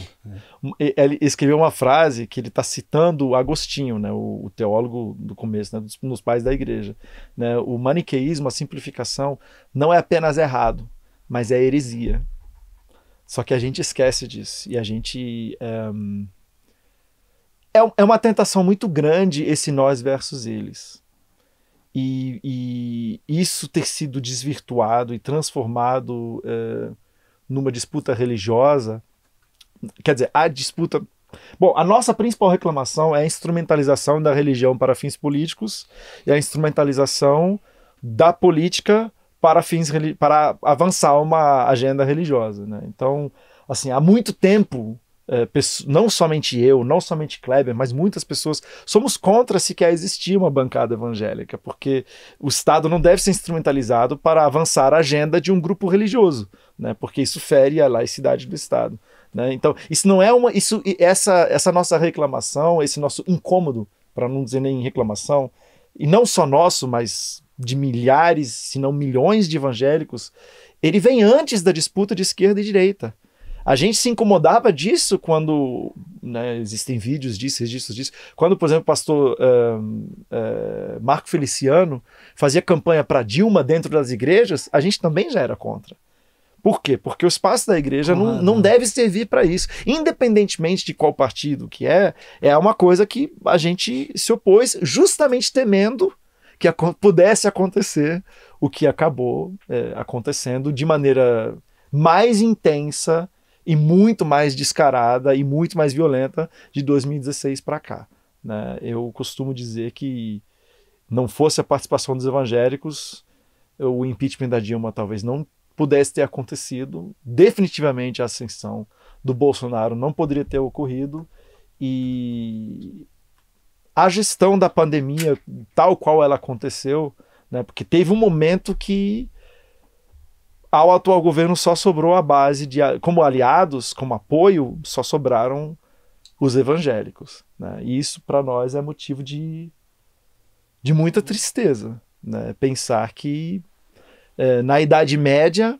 É. Ele escreveu uma frase que ele está citando Agostinho, né? O, o teólogo do começo, né? Dos, pais da igreja. Né? O maniqueísmo, a simplificação, não é apenas errado, mas é heresia. Só que a gente esquece disso e a gente eh, é, é, uma tentação muito grande esse nós versus eles. E, e isso ter sido desvirtuado e transformado uh, numa disputa religiosa. Quer dizer, a disputa. Bom, a nossa principal reclamação é a instrumentalização da religião para fins políticos e a instrumentalização da política para fins para avançar uma agenda religiosa, né? Então, assim, há muito tempo é, não somente eu, não somente Kleber, mas muitas pessoas, somos contra se quer existir uma bancada evangélica, porque o Estado não deve ser instrumentalizado para avançar a agenda de um grupo religioso né? Porque isso fere a laicidade do Estado. Né? Então, isso não é uma. Isso, essa, essa nossa reclamação, esse nosso incômodo, para não dizer nem reclamação, e não só nosso, mas de milhares, se não milhões de evangélicos, ele vem antes da disputa de esquerda e direita. A gente se incomodava disso quando né, existem vídeos disso, registros disso. Quando, por exemplo, o pastor uh, uh, Marco Feliciano fazia campanha para Dilma dentro das igrejas, a gente também já era contra. Por quê? Porque o espaço da igreja claro. não, não deve servir para isso. Independentemente de qual partido que é, é uma coisa que a gente se opôs justamente temendo que a, pudesse acontecer o que acabou é, acontecendo de maneira mais intensa e muito mais descarada e muito mais violenta de 2016 para cá. Né? Eu costumo dizer que não fosse a participação dos evangélicos, o impeachment da Dilma talvez não pudesse ter acontecido. Definitivamente a ascensão do Bolsonaro não poderia ter ocorrido e a gestão da pandemia, tal qual ela aconteceu, né? Porque teve um momento que ao atual governo só sobrou a base de como aliados, como apoio, só sobraram os evangélicos, né? E isso para nós é motivo de de muita tristeza, né? Pensar que é, na Idade Média,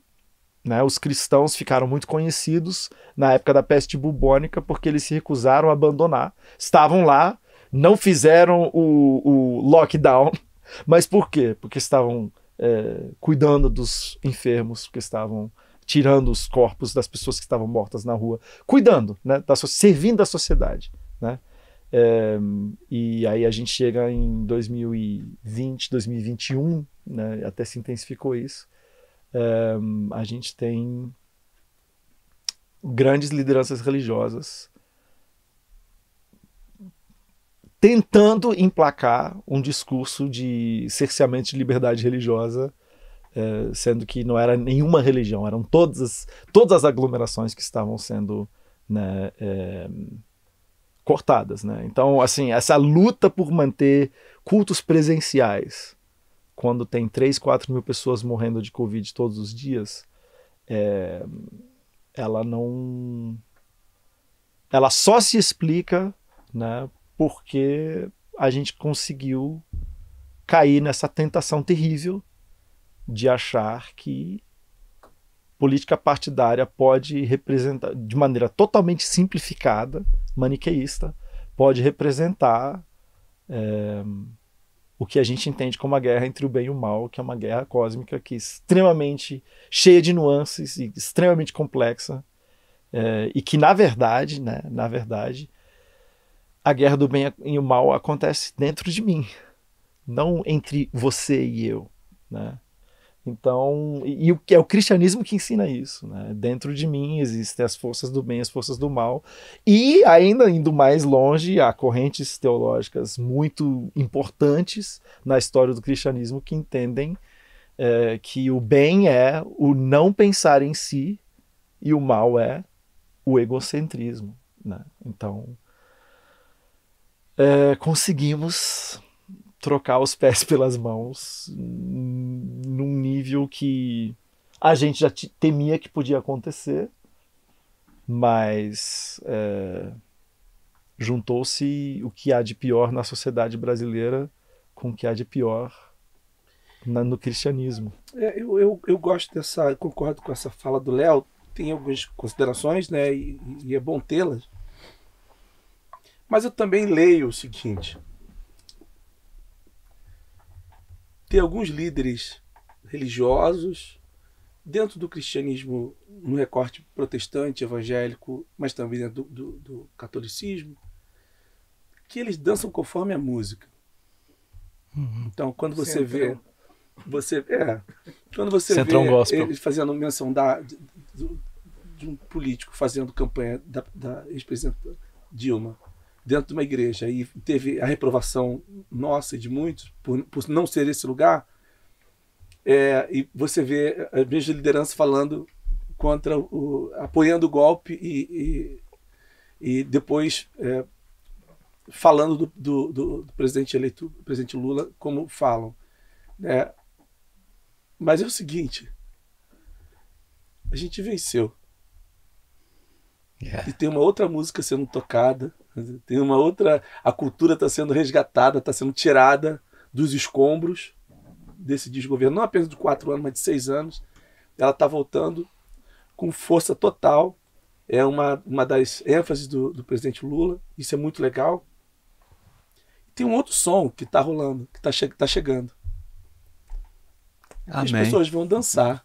né, os cristãos ficaram muito conhecidos na época da peste bubônica porque eles se recusaram a abandonar. Estavam lá, não fizeram o, o lockdown, mas por quê? Porque estavam é, cuidando dos enfermos, porque estavam tirando os corpos das pessoas que estavam mortas na rua, cuidando, né, da so servindo a sociedade. Né? É, e aí a gente chega em 2020, 2021, né, até se intensificou isso. É, a gente tem grandes lideranças religiosas tentando emplacar um discurso de cerceamento de liberdade religiosa, é, sendo que não era nenhuma religião, eram todas, todas as aglomerações que estavam sendo né, eh, cortadas, né? Então, assim, essa luta por manter cultos presenciais, quando tem 3, 4 mil pessoas morrendo de Covid todos os dias, é, ela não... Ela só se explica, né? Porque a gente conseguiu cair nessa tentação terrível de achar que política partidária pode representar de maneira totalmente simplificada maniqueísta pode representar é, o que a gente entende como a guerra entre o bem e o mal, que é uma guerra cósmica que é extremamente cheia de nuances e extremamente complexa, é, e que na verdade, né, na verdade, a guerra do bem e o mal acontece dentro de mim, não entre você e eu, né? Então, e, e, é o cristianismo que ensina isso, né? Dentro de mim existem as forças do bem, as forças do mal, e ainda indo mais longe, há correntes teológicas muito importantes na história do cristianismo que entendem é, que o bem é o não pensar em si e o mal é o egocentrismo, né? Então, é, conseguimos trocar os pés pelas mãos num nível que a gente já temia que podia acontecer, mas é, juntou-se o que há de pior na sociedade brasileira com o que há de pior na, no cristianismo. É, eu, eu, eu gosto dessa, eu concordo com essa fala do Léo, tem algumas considerações, né, e, e é bom tê-las. Mas eu também leio o seguinte: ter alguns líderes religiosos dentro do cristianismo no recorte protestante, evangélico, mas também dentro do, do, do catolicismo, que eles dançam conforme a música. Uhum. Então, quando você vê, você é, quando você vê eles fazendo menção da de, de, de, um político fazendo campanha da, da ex-presidente Dilma, dentro de uma igreja e teve a reprovação nossa e de muitos por, por não ser esse lugar, é, e você vê é, a mesma liderança falando contra o, apoiando o golpe e, e, e depois é, falando do, do, do, do, presidente eleito, presidente Lula, como falam. né mas é o seguinte, a gente venceu. Yeah. É. E tem uma outra música sendo tocada tem uma outra. A cultura está sendo resgatada, está sendo tirada dos escombros desse desgoverno, não apenas de quatro anos, mas de seis anos. Ela está voltando com força total. É uma, uma das ênfases do, do presidente Lula. Isso é muito legal. Tem um outro som que está rolando, que está che tá chegando. Amém. As pessoas vão dançar.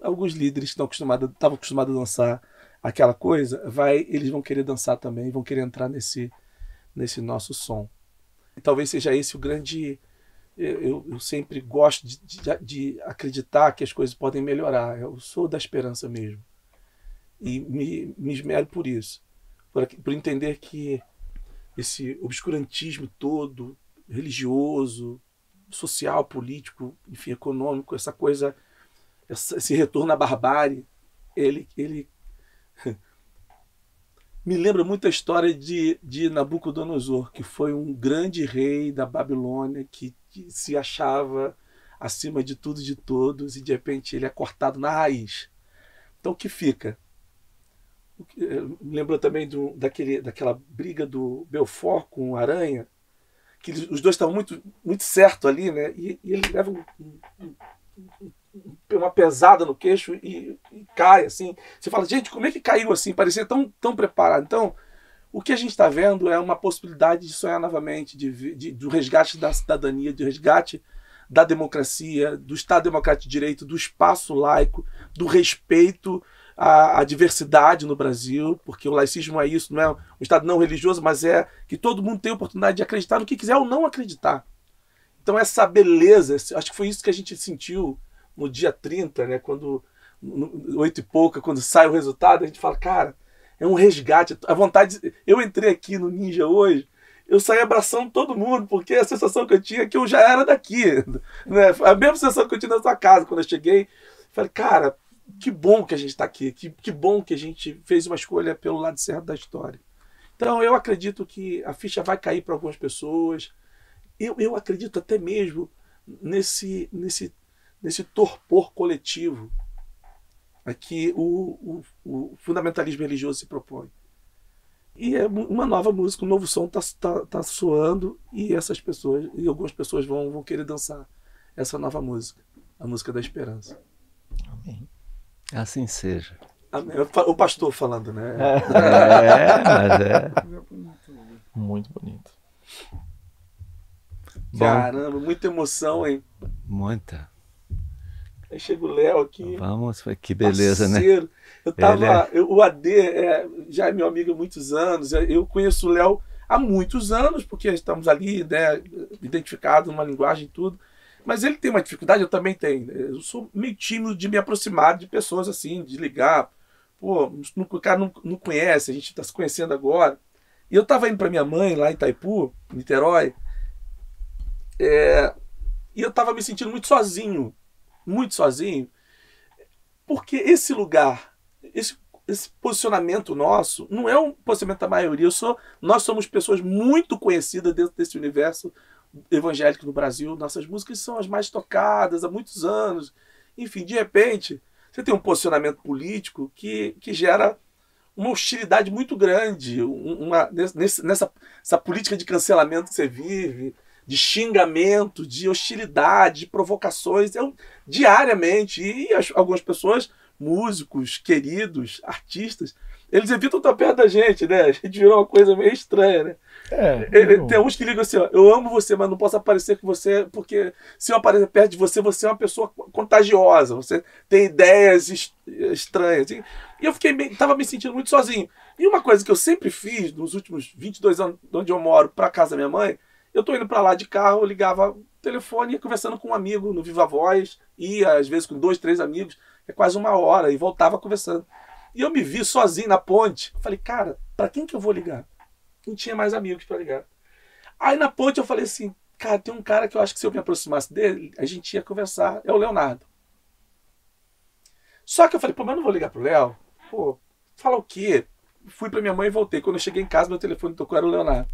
Alguns líderes estão acostumados, estavam acostumados a dançar aquela coisa, vai, eles vão querer dançar também, vão querer entrar nesse, nesse nosso som. E talvez seja esse o grande. Eu, eu, eu sempre gosto de, de, de, acreditar que as coisas podem melhorar. Eu sou da esperança mesmo. E me, me esmero por isso. Por, por entender que esse obscurantismo todo, religioso, social, político, enfim, econômico, essa coisa, esse retorno à barbárie, ele, ele Me lembra muito a história de, de Nabucodonosor, que foi um grande rei da Babilônia que, que se achava acima de tudo e de todos e de repente ele é cortado na raiz. Então o que fica? Eh, me Lembrou também do, daquele, daquela briga do Belfort com Aranha, que os dois estavam muito, muito certo ali, né? E, e ele leva um, um, um uma pesada no queixo e, e, cai assim. Você fala, gente, como é que caiu assim? Parecia tão, tão preparado. Então, o que a gente está vendo é uma possibilidade de sonhar novamente, de, de, do resgate da cidadania, do resgate da democracia, do Estado Democrático de Direito, do espaço laico, do respeito à, à, diversidade no Brasil, porque o laicismo é isso, não é um Estado não religioso, mas é que todo mundo tem a oportunidade de acreditar no que quiser ou não acreditar. Então, essa beleza, acho que foi isso que a gente sentiu no dia 30, né, quando oito e pouca, quando sai o resultado, a gente fala, cara, é um resgate. A vontade. Eu entrei aqui no Ninja hoje, eu saí abraçando todo mundo, porque a sensação que eu tinha é que eu já era daqui. Né? A mesma sensação que eu tinha na sua casa quando eu cheguei. Falei, cara, que bom que a gente está aqui, que, que bom que a gente fez uma escolha pelo lado certo da história. Então, eu acredito que a ficha vai cair para algumas pessoas. Eu, eu acredito até mesmo nesse, nesse nesse torpor coletivo a que o, o, o fundamentalismo religioso se propõe. E é uma nova música, um novo som está tá, tá soando e essas pessoas, e algumas pessoas vão, vão querer dançar essa nova música, a música da esperança. Amém. Assim seja. É o pastor falando, né? É, mas é. Muito bonito. Bom, Caramba, muita emoção, hein? Muita. Aí chega o Léo aqui. Vamos, que beleza, né? parceiro. né? Eu tava. É... Eu, o AD é, já é meu amigo há muitos anos. É, eu conheço o Léo há muitos anos, porque estamos ali, né, identificados numa linguagem e tudo. Mas ele tem uma dificuldade, eu também tenho. Eu sou meio tímido de me aproximar de pessoas assim, de ligar. Pô, o cara não, não conhece, a gente está se conhecendo agora. E eu tava indo para minha mãe lá em Itaipu, Niterói, é, e eu tava me sentindo muito sozinho muito sozinho, porque esse lugar, esse, esse posicionamento nosso, não é um posicionamento da maioria. Eu sou, nós somos pessoas muito conhecidas dentro desse universo evangélico no Brasil. Nossas músicas são as mais tocadas há muitos anos. Enfim, de repente, você tem um posicionamento político que, que gera uma hostilidade muito grande uma, nessa, nessa política de cancelamento que você vive de xingamento, de hostilidade, de provocações, eu, é diariamente. E as, algumas pessoas, músicos, queridos, artistas, eles evitam estar perto da gente, né? A gente virou uma coisa meio estranha, né? É, é, é tem uns que ligam assim, ó, eu amo você, mas não posso aparecer com você, porque se eu aparecer perto de você, você é uma pessoa contagiosa, você tem ideias est estranhas. E eu fiquei bem, tava me sentindo muito sozinho. E uma coisa que eu sempre fiz nos últimos 22 anos onde eu moro, para casa da minha mãe, eu tô indo para lá de carro, eu ligava o telefone, conversando com um amigo no Viva Voz, ia às vezes com dois, três amigos, é quase uma hora, e voltava conversando. E eu me vi sozinho na ponte. falei, cara, para quem que eu vou ligar? Não tinha mais amigos para ligar. Aí na ponte eu falei assim, cara, tem um cara que eu acho que se eu me aproximasse dele, a gente ia conversar, é o Leonardo. Só que eu falei, pô, mas eu não vou ligar pro Léo. Pô, fala o quê? Fui pra minha mãe e voltei. Quando eu cheguei em casa, meu telefone tocou, era o Leonardo.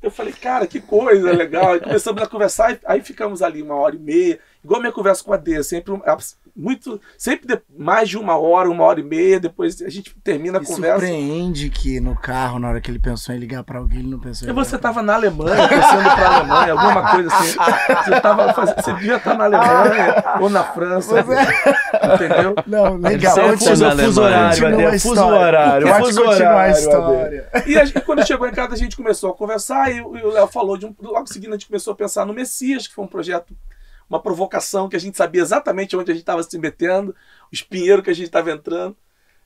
Eu falei, cara, que coisa legal. E começamos a conversar, aí ficamos ali uma hora e meia. Igual minha conversa com a D, sempre muito, sempre mais de uma hora, uma hora e meia, depois a gente termina a e conversa. surpreende que no carro, na hora que ele pensou em ligar para alguém, ele não pensou. Em e você estava na Alemanha, pensando para a Alemanha, alguma coisa assim. Você tava fazendo, você devia estar na Alemanha ou na França, você... É. entendeu? Não, legal. Você antes do fuso horário, Adê, fuso horário, fuso horário. A história. E a quando chegou em casa, a gente começou a conversar e, e o Léo falou de um, logo seguindo a gente começou a pensar no Messias, que foi um projeto uma provocação que a gente sabia exatamente onde a gente estava se metendo, os pinheiros que a gente estava entrando.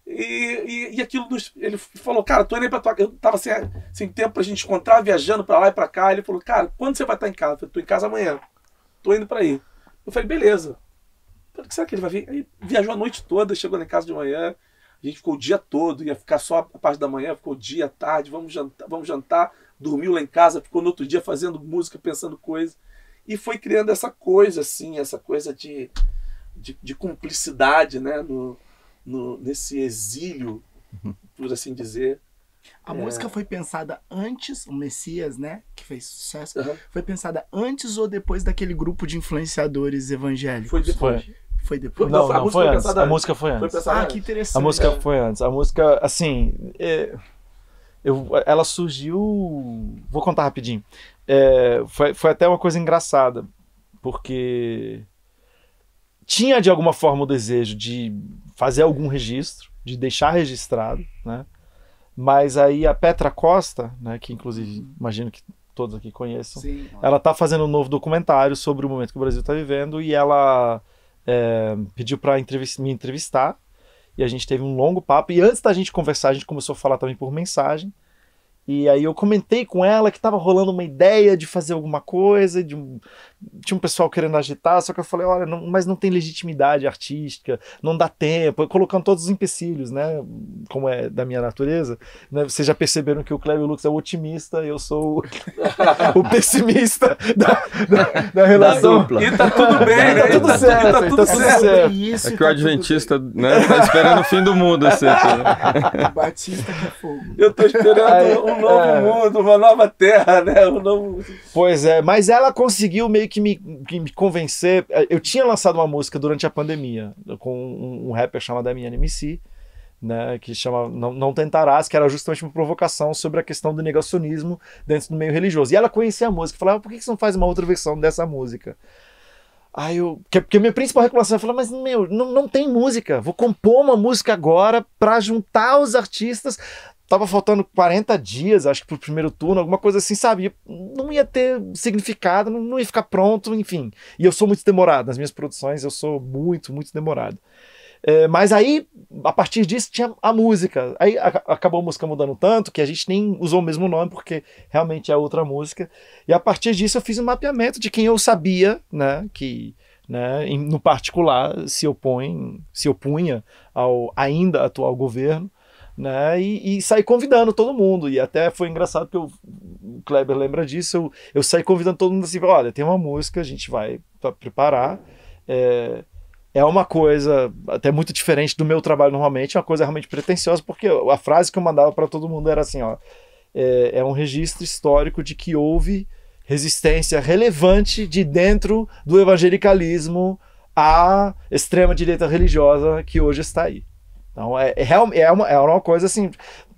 E, e, e, aquilo nos, ele falou, cara, tô indo para pra tua Eu tava sem, sem tempo pra gente encontrar, viajando para lá e para cá. Ele falou, cara, quando você vai estar em casa? Eu falei, tô em casa amanhã. Tô indo para aí. Eu falei, beleza. o que será que ele vai vir? Aí viajou a noite toda, chegou lá em casa de manhã. A gente ficou o dia todo, ia ficar só a parte da manhã, ficou o dia, tarde, vamos jantar, vamos jantar. Dormiu lá em casa, ficou no outro dia fazendo música, pensando coisa. E foi criando essa coisa, assim, essa coisa de, de, de cumplicidade, né? No, no, nesse exílio, uhum. por assim dizer. A é. música foi pensada antes, o Messias, né? Que fez sucesso. Uhum. Foi pensada antes ou depois daquele grupo de influenciadores evangélicos? Foi depois. Foi. Foi depois? Não, não, a não foi, antes. A música foi antes. Foi ah, antes. que interessante. A música é. foi antes. A música, assim. É, eu, ela surgiu. Vou contar rapidinho é, foi, foi até uma coisa engraçada, porque tinha de alguma forma o desejo de fazer algum registro, de deixar registrado, né? Mas aí a Petra Costa, né, que inclusive uhum. imagino que todos aqui conheçam, Sim. ela está fazendo um novo documentário sobre o momento que o Brasil está vivendo e ela é, pediu para entrevist me entrevistar e a gente teve um longo papo. E antes da gente conversar, a gente começou a falar também por mensagem. E aí eu comentei com ela que estava rolando uma ideia de fazer alguma coisa, de tinha um pessoal querendo agitar, só que eu falei, olha, não, mas não tem legitimidade artística, não dá tempo, colocando todos os empecilhos, né, como é da minha natureza, né, vocês já perceberam que o Cléber Lux é o otimista, eu sou o, o pessimista da, da, da relação. Da e tá tudo bem, tá né? tá tudo certo, tá, tá tudo, tá tudo certo. certo. Tá Isso, tá é que o adventista, né, tá esperando o fim do mundo, assim. Batista que fogo. Eu tô esperando Aí, um novo é... mundo, uma nova terra, né, um novo... Pois é, mas ela conseguiu meio que que me, que me convencer. É, eu tinha lançado uma música durante a pandemia com um, um rapper chamado MNMC, né, que chama não, não Tentarás, que era justamente uma provocação sobre a questão do negacionismo dentro do meio religioso. E ela conhecia a música, falava, ah, por que você não faz uma outra versão dessa música? Aí eu. Porque a minha principal reclamação era falar, mas meu, não, não tem música. Vou compor uma música agora para juntar os artistas tava faltando 40 dias, acho que pro primeiro turno, alguma coisa assim, sabe? Não ia ter significado, não, não ia ficar pronto, enfim. E eu sou muito demorado, nas minhas produções eu sou muito, muito demorado. É, mas aí, a partir disso, tinha a música. Aí a, acabou a música mudando tanto que a gente nem usou o mesmo nome, porque realmente é outra música. E a partir disso, eu fiz um mapeamento de quem eu sabia, né? Que, né, em, no particular, se opõe, se opunha ao ainda atual governo né? E, e saí convidando todo mundo. E até foi engraçado que eu, o Kleber lembra disso. Eu, eu saí convidando todo mundo assim: olha, tem uma música, a gente vai preparar. É, é uma coisa até muito diferente do meu trabalho normalmente, é uma coisa realmente pretensiosa, porque a frase que eu mandava para todo mundo era assim: ó, é, é um registro histórico de que houve resistência relevante de dentro do evangelicalismo à extrema-direita religiosa que hoje está aí. Então é, é, é, uma, é uma coisa assim.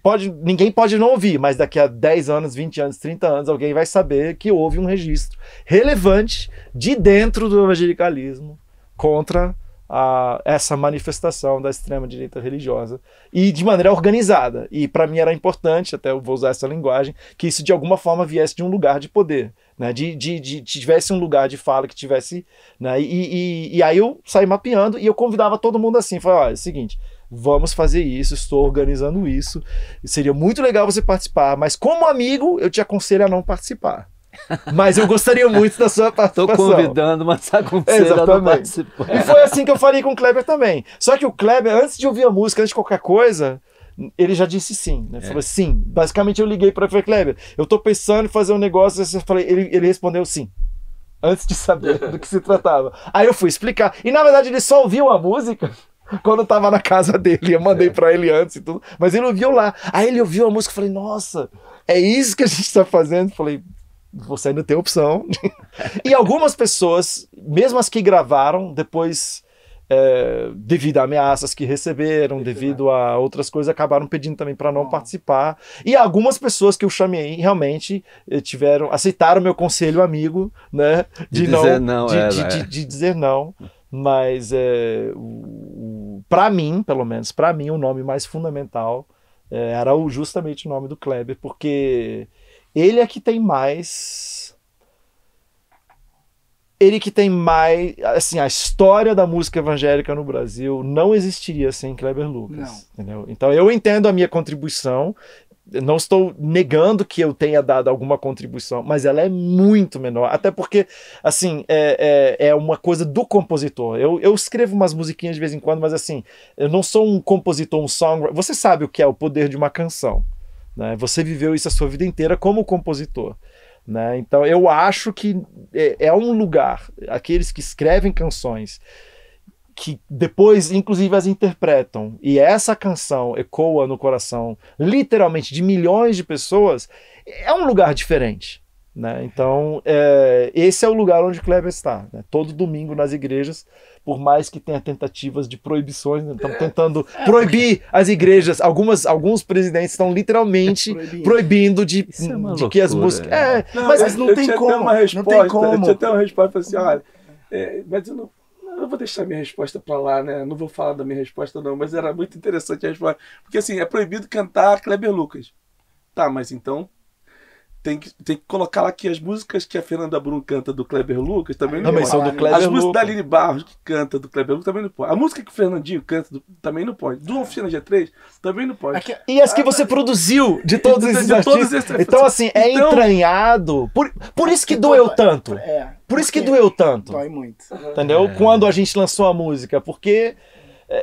Pode, ninguém pode não ouvir, mas daqui a 10 anos, 20 anos, 30 anos, alguém vai saber que houve um registro relevante de dentro do evangelicalismo contra a, essa manifestação da extrema-direita religiosa e de maneira organizada. E para mim era importante, até eu vou usar essa linguagem, que isso de alguma forma viesse de um lugar de poder, né? de, de, de tivesse um lugar de fala que tivesse. Né? E, e, e aí eu saí mapeando e eu convidava todo mundo assim: falei, olha, é o seguinte, vamos fazer isso, estou organizando isso. Seria muito legal você participar, mas como amigo, eu te aconselho a não participar. Mas eu gostaria muito da sua participação. Estou convidando, mas aconselho tá a não participar. E foi assim que eu falei com o Kleber também. Só que o Kleber, antes de ouvir a música, antes de qualquer coisa, ele já disse sim, né? É. Falou sim. Basicamente eu liguei para ele Kleber, eu estou pensando em fazer um negócio, eu falei, ele, ele respondeu sim antes de saber do que se tratava. Aí eu fui explicar. E na verdade ele só ouviu a música quando eu tava na casa dele. Eu mandei é. pra ele antes e tudo. Mas ele ouviu lá. Aí ele ouviu a música e falei, nossa, é isso que a gente tá fazendo? falei, você ainda tem opção. e algumas pessoas, mesmo as que gravaram, depois, é, devido a ameaças que receberam, devido a outras coisas, acabaram pedindo também para não participar. E algumas pessoas que eu chamei realmente eh, tiveram, aceitaram meu conselho amigo, né? De, de não, não de, de, é. de, dizer não mas é, para mim, pelo menos para mim, o nome mais fundamental é, era o, justamente o nome do Kleber, porque ele é que tem mais. Ele que tem mais. Assim, a história da música evangélica no Brasil não existiria sem Kleber Lucas. Entendeu? Então eu entendo a minha contribuição, não estou negando que eu tenha dado alguma contribuição, mas ela é muito menor. Até porque, assim, é, é, é, uma coisa do compositor. Eu, eu escrevo umas musiquinhas de vez em quando, mas assim, eu não sou um compositor, um songwriter. Você sabe o que é o poder de uma canção. Né? Você viveu isso a sua vida inteira como compositor. Né? Então, eu acho que é, é um lugar, aqueles que escrevem canções que depois, inclusive, as interpretam. E essa canção ecoa no coração, literalmente, de milhões de pessoas. É um lugar diferente. Né? Então, é, esse é o lugar onde Kleber está. Né? Todo domingo nas igrejas, por mais que tenha tentativas de proibições, né? estão tentando é, é, proibir as igrejas. Algumas, alguns presidentes estão literalmente é proibindo. proibindo, de, é de loucura, que as músicas. Né? É, mas não, eu, não, eu tem como, resposta, não tem como. Eu tinha até uma resposta assim: olha, mas eu não eu vou deixar minha resposta para lá, né? Não vou falar da minha resposta, não, mas era muito interessante a resposta. Porque assim, é proibido cantar Kleber Lucas. Tá, mas então tem que, tem que colocar lá que as músicas que a Fernanda Brum canta do Kleber Lucas também não, não pode. são do Kleber As Lucas. músicas da Aline Barros que canta do Kleber Lucas também não pode. A música que o Fernandinho canta do, também não pode. Do Oficina G3 também não pode. Aqui, e as que ah, você produziu de todos esses de todos esses... Então, assim, é então... entranhado. Por, por isso que doeu tanto. É, por isso que doeu tanto. Dói muito. Entendeu? É. Quando a gente lançou a música. Porque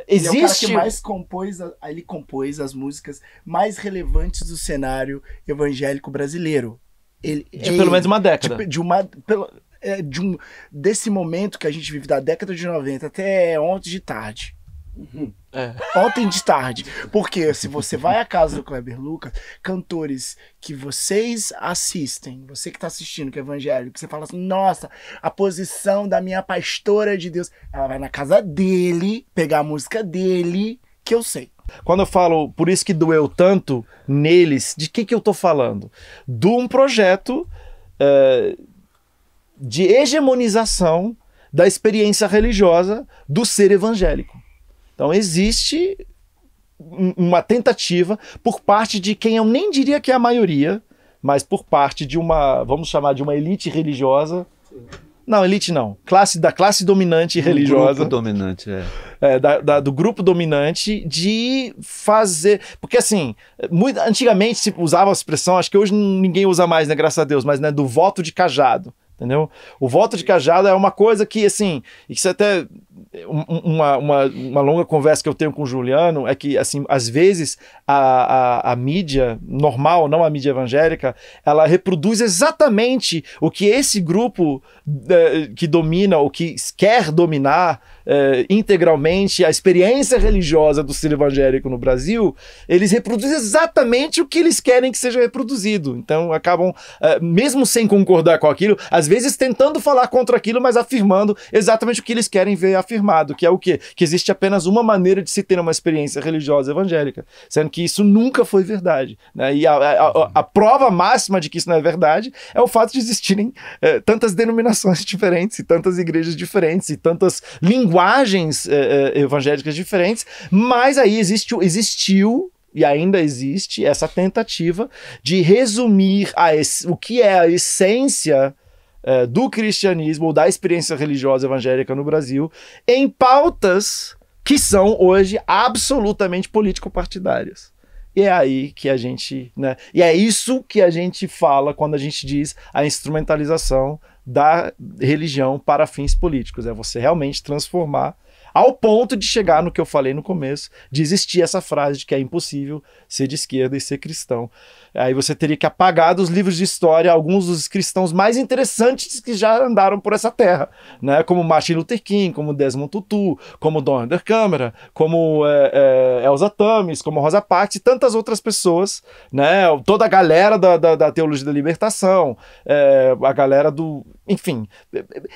existe. É, ele é o cara que mais compôs, ele compôs as músicas mais relevantes do cenário evangélico brasileiro. Ele, de ele, pelo menos uma década. De, de uma. Pelo, é, de um, desse momento que a gente vive, da década de 90 até ontem de tarde. Uhum. É. Ontem de tarde. Porque se você vai à casa do Kleber Lucas, cantores que vocês assistem, você que está assistindo, que é evangélico, você fala assim: nossa, a posição da minha pastora de Deus. Ela vai na casa dele, pegar a música dele, que eu sei. Quando eu falo por isso que doeu tanto neles, de que, que eu estou falando? De um projeto uh, de hegemonização da experiência religiosa do ser evangélico. Então existe uma tentativa por parte de quem eu nem diria que é a maioria, mas por parte de uma, vamos chamar de uma elite religiosa. Não, elite não. Classe da classe dominante do religiosa. Grupo dominante, é. é da, da, do grupo dominante de fazer. Porque assim, muito, antigamente se usava a expressão, acho que hoje ninguém usa mais, né? Graças a Deus, mas né, do voto de cajado. Entendeu? O voto de cajado é uma coisa que, assim, e que você até uma, uma, uma, longa conversa que eu tenho com o Juliano é que, assim, às vezes a, a, a, mídia normal, não a mídia evangélica, ela reproduz exatamente o que esse grupo eh, que domina, ou que quer dominar, é, integralmente a experiência religiosa do ser evangélico no Brasil, eles reproduzem exatamente o que eles querem que seja reproduzido. Então acabam, é, mesmo sem concordar com aquilo, às vezes tentando falar contra aquilo, mas afirmando exatamente o que eles querem ver afirmado, que é o quê? Que existe apenas uma maneira de se ter uma experiência religiosa evangélica, sendo que isso nunca foi verdade. Né? E a, a, a, a, prova máxima de que isso não é verdade é o fato de existirem é, tantas denominações diferentes, e tantas igrejas diferentes, e tantas línguas linguagens eh, eh, evangélicas diferentes, mas aí existe, existiu e ainda existe essa tentativa de resumir a o que é a essência eh, do cristianismo ou da experiência religiosa evangélica no Brasil em pautas que são hoje absolutamente político-partidárias. E é aí que a gente, né? E é isso que a gente fala quando a gente diz a instrumentalização da religião para fins políticos. É você realmente transformar ao ponto de chegar no que eu falei no começo, de existir essa frase de que é impossível ser de esquerda e ser cristão. Aí você teria que apagar dos livros de história alguns dos cristãos mais interessantes que já andaram por essa terra, né? Como Martin Luther King, como Desmond Tutu, como Donner Câmara, como é, é, Elsa Thames, como Rosa Parks e tantas outras pessoas, né? Toda a galera da, da, da teologia da libertação, é, a galera do, enfim.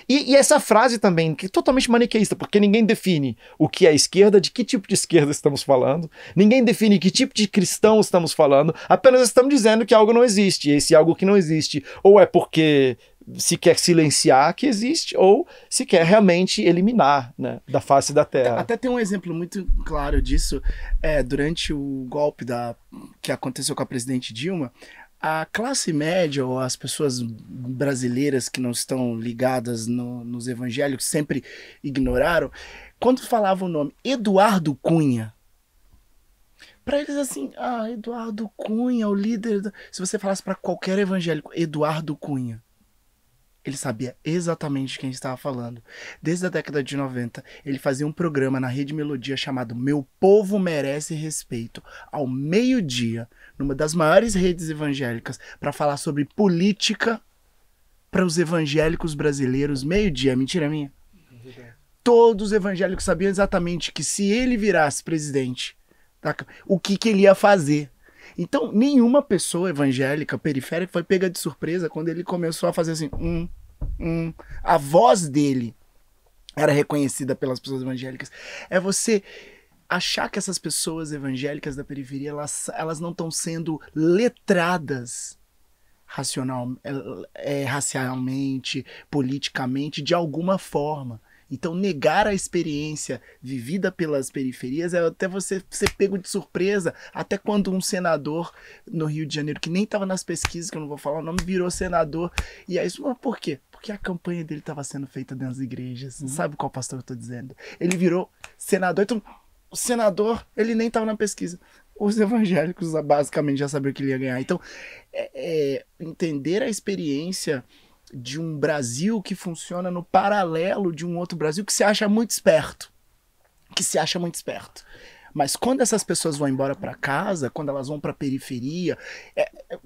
E, e, essa frase também que é totalmente maniqueísta, porque ninguém define o que é esquerda, de que tipo de esquerda estamos falando, ninguém define que tipo de cristão estamos falando, apenas estamos dizendo que algo não existe. Esse algo que não existe, ou é porque se quer silenciar que existe, ou se quer realmente eliminar né, da face da Terra. Até tem um exemplo muito claro disso. É, durante o golpe da, que aconteceu com a presidente Dilma, a classe média ou as pessoas brasileiras que não estão ligadas no, nos evangélicos sempre ignoraram, quando falava o nome Eduardo Cunha, para eles, assim, ah, Eduardo Cunha, o líder. Da... Se você falasse para qualquer evangélico, Eduardo Cunha, ele sabia exatamente quem estava falando. Desde a década de 90, ele fazia um programa na Rede Melodia chamado Meu Povo Merece Respeito, ao meio-dia, numa das maiores redes evangélicas, para falar sobre política para os evangélicos brasileiros. Meio-dia, mentira minha. Todos os evangélicos sabiam exatamente que se ele virasse presidente, o que, que ele ia fazer. Então, nenhuma pessoa evangélica periférica foi pega de surpresa quando ele começou a fazer assim, um um A voz dele era reconhecida pelas pessoas evangélicas. É você achar que essas pessoas evangélicas da periferia, elas, elas não estão sendo letradas racional, é, é racialmente, politicamente, de alguma forma. Então, negar a experiência vivida pelas periferias é até você ser pego de surpresa. Até quando um senador no Rio de Janeiro, que nem estava nas pesquisas, que eu não vou falar o nome, virou senador. E aí, mas por quê? Porque a campanha dele estava sendo feita dentro das igrejas. Uhum. Sabe qual pastor eu estou dizendo? Ele virou senador. Então, o senador, ele nem estava na pesquisa os evangélicos basicamente já sabiam que ele ia ganhar. Então, é, é, entender a experiência de um Brasil que funciona no paralelo de um outro Brasil que se acha muito esperto. Que se acha muito esperto. Mas quando essas pessoas vão embora para casa, quando elas vão para periferia, é, é,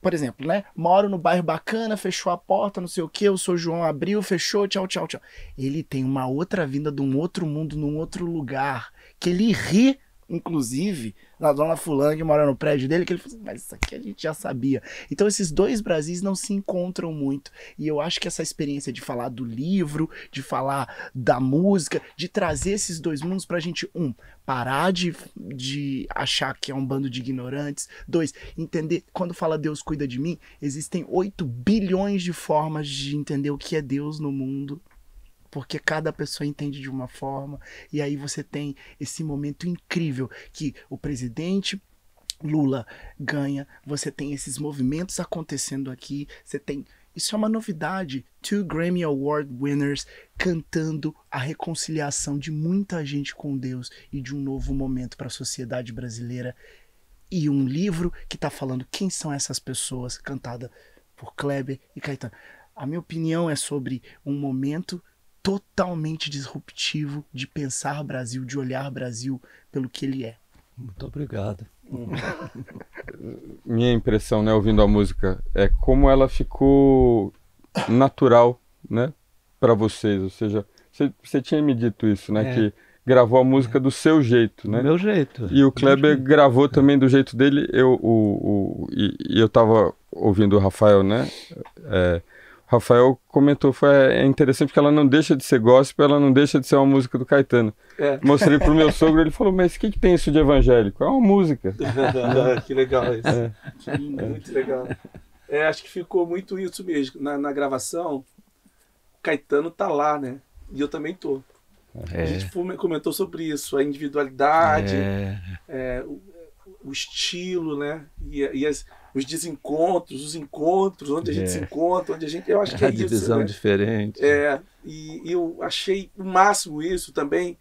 por exemplo, né? Moro no bairro bacana, fechou a porta, não sei o que, o seu João, abriu, fechou, tchau, tchau, tchau. Ele tem uma outra vinda de um outro mundo, num outro lugar, que ele ri inclusive, na dona fulana que mora no prédio dele, que ele falou assim, mas isso aqui a gente já sabia. Então esses dois Brasis não se encontram muito. E eu acho que essa experiência de falar do livro, de falar da música, de trazer esses dois mundos pra gente, um, parar de, de achar que é um bando de ignorantes. Dois, entender, quando fala Deus cuida de mim, existem 8 bilhões de formas de entender o que é Deus no mundo porque cada pessoa entende de uma forma, e aí você tem esse momento incrível que o presidente Lula ganha, você tem esses movimentos acontecendo aqui, você tem. Isso é uma novidade. Two Grammy Award winners cantando a reconciliação de muita gente com Deus e de um novo momento para a sociedade brasileira. E um livro que está falando quem são essas pessoas, cantada por Kleber e Caetano. A minha opinião é sobre um momento totalmente disruptivo de pensar Brasil, de olhar Brasil pelo que ele é. Muito obrigado. Minha impressão, né, ouvindo a música, é como ela ficou natural, né, para vocês. Ou seja, você tinha me dito isso, né, é. que gravou a música é. do seu jeito, né? Do meu jeito. E o Kleber gravou é. também do jeito dele. Eu, o, o, e, e eu tava ouvindo o Rafael, né? É, Rafael comentou, foi é interessante porque ela não deixa de ser gospel, ela não deixa de ser uma música do Caetano. É. Mostrei pro meu sogro, ele falou, mas o que, que tem isso de evangélico? É uma música. que legal isso. É. muito legal. É, acho que ficou muito isso mesmo. Na, na gravação, Caetano tá lá, né? E eu também tô. A é. gente comentou sobre isso, a individualidade, é. o, o, estilo, né? E, e as os desencontros, os encontros, onde a gente é. se encontra, onde a gente. Eu acho que é, é isso. divisão né? diferente. É, e, eu achei o máximo isso também.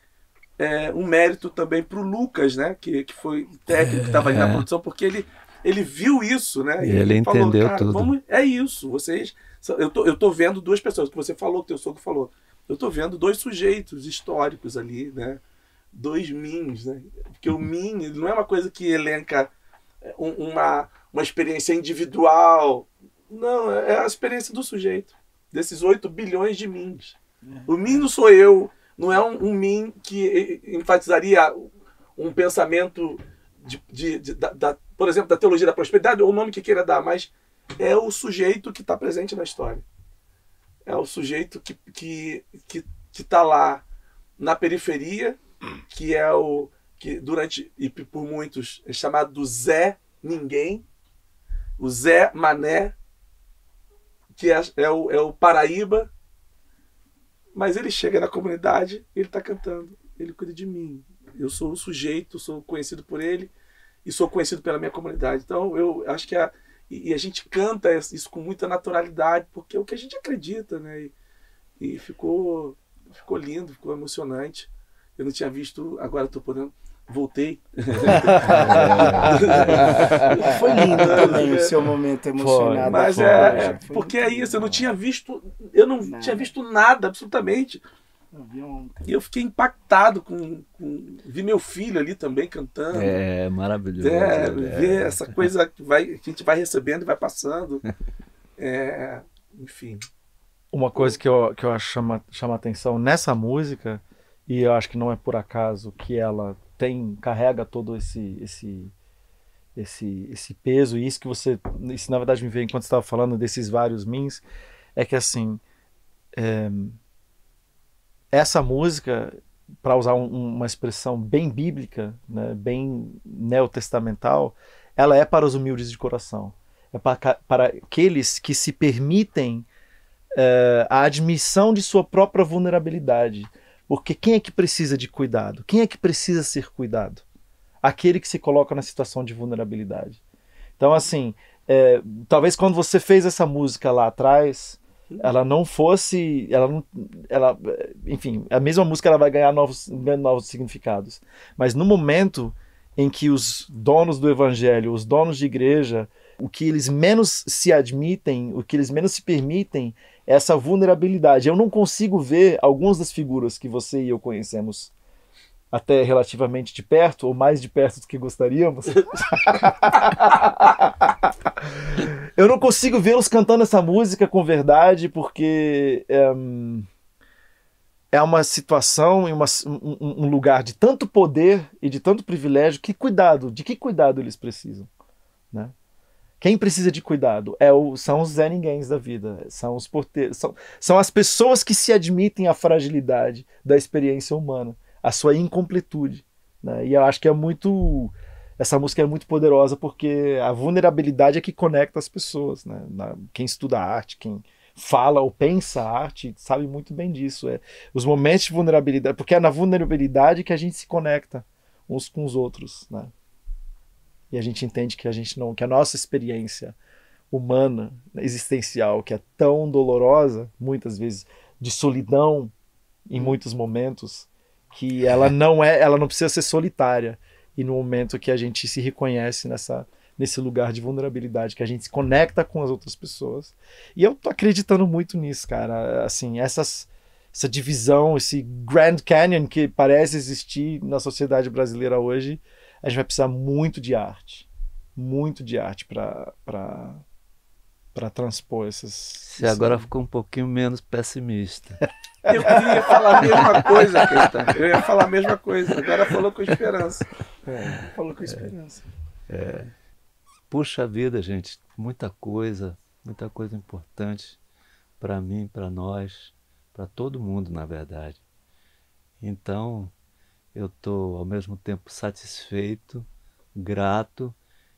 É, um mérito também para o Lucas, né? Que, que foi técnico que estava ali na é. produção, porque ele, ele viu isso, né? E ele, ele falou, entendeu tudo. Vamos, é isso, vocês. Eu tô, eu tô vendo duas pessoas, que você falou, que teu sogro falou. Eu tô vendo dois sujeitos históricos ali, né? Dois mins, né? Porque o uhum. min não é uma coisa que elenca uma, uma experiência individual. Não, é, é a experiência do sujeito, desses 8 bilhões de mims. O mim não sou eu, não é um, um mim que enfatizaria um pensamento de, de, de da, da, por exemplo, da teologia da prosperidade, ou o nome que queira dar, mas é o sujeito que está presente na história. É o sujeito que está que, que, que tá lá na periferia, que é o, que durante e por muitos é chamado do Zé Ninguém, o Zé Mané, que é, é, o, é o Paraíba, mas ele chega na comunidade, ele está cantando, ele cuida de mim, eu sou o sujeito, sou conhecido por ele e sou conhecido pela minha comunidade. Então eu acho que a, e, a gente canta isso com muita naturalidade, porque é o que a gente acredita, né? E, e ficou, ficou lindo, ficou emocionante. Eu não tinha visto, agora estou podendo voltei. É. foi lindo é. também o seu momento emocionado. Mas foi, é, é, porque é isso, eu não tinha visto, eu não nada. tinha visto nada, absolutamente. E eu fiquei impactado com, com, Vi meu filho ali também cantando. É, maravilhoso. É, ver é. essa coisa que, vai, que a gente vai recebendo e vai passando. É, enfim. Uma coisa que eu, que eu acho chama, chama atenção nessa música, e eu acho que não é por acaso que ela tem carrega todo esse esse esse, esse peso e isso que você isso na verdade me veio enquanto estava falando desses vários mins é que assim é, essa música para usar um, uma expressão bem bíblica né, bem neotestamental ela é para os humildes de coração é para, para aqueles que se permitem é, a admissão de sua própria vulnerabilidade porque quem é que precisa de cuidado? Quem é que precisa ser cuidado? Aquele que se coloca na situação de vulnerabilidade. Então, assim, é, talvez quando você fez essa música lá atrás, ela não fosse, ela não, ela, enfim, a mesma música ela vai ganhar novos, novos significados. Mas no momento em que os donos do evangelho, os donos de igreja, o que eles menos se admitem, o que eles menos se permitem essa vulnerabilidade. Eu não consigo ver algumas das figuras que você e eu conhecemos até relativamente de perto, ou mais de perto do que gostaríamos. eu não consigo vê-los cantando essa música com verdade, porque eh, é, uma situação e um, um lugar de tanto poder e de tanto privilégio. Que cuidado, de que cuidado eles precisam? Quem precisa de cuidado é o, são os Zé Ninguéms da vida, são os porteiros, são, são as pessoas que se admitem à fragilidade da experiência humana, a sua incompletude. Né? E eu acho que é muito. Essa música é muito poderosa porque a vulnerabilidade é que conecta as pessoas. Né? Na, quem estuda arte, quem fala ou pensa arte, sabe muito bem disso. É os momentos de vulnerabilidade, porque é na vulnerabilidade que a gente se conecta uns com os outros. Né? e a gente entende que a gente não, que a nossa experiência humana, existencial, que é tão dolorosa, muitas vezes de solidão em hum. muitos momentos, que ela não é, ela não precisa ser solitária. E no momento que a gente se reconhece nessa nesse lugar de vulnerabilidade que a gente se conecta com as outras pessoas. E eu tô acreditando muito nisso, cara. Assim, essas essa divisão, esse Grand Canyon que parece existir na sociedade brasileira hoje, a gente vai precisar muito de arte. Muito de arte para transpor essas. Você agora ficou um pouquinho menos pessimista. eu ia falar a mesma coisa, Keita. Eu ia falar a mesma coisa. Agora falou com esperança. É. Falou com esperança. É. É. Puxa vida, gente. Muita coisa, muita coisa importante para mim, para nós, para todo mundo, na verdade. Então, eu estou ao mesmo tempo satisfeito, grato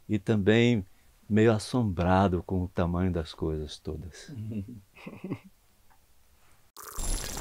e também meio assombrado com o tamanho das coisas todas.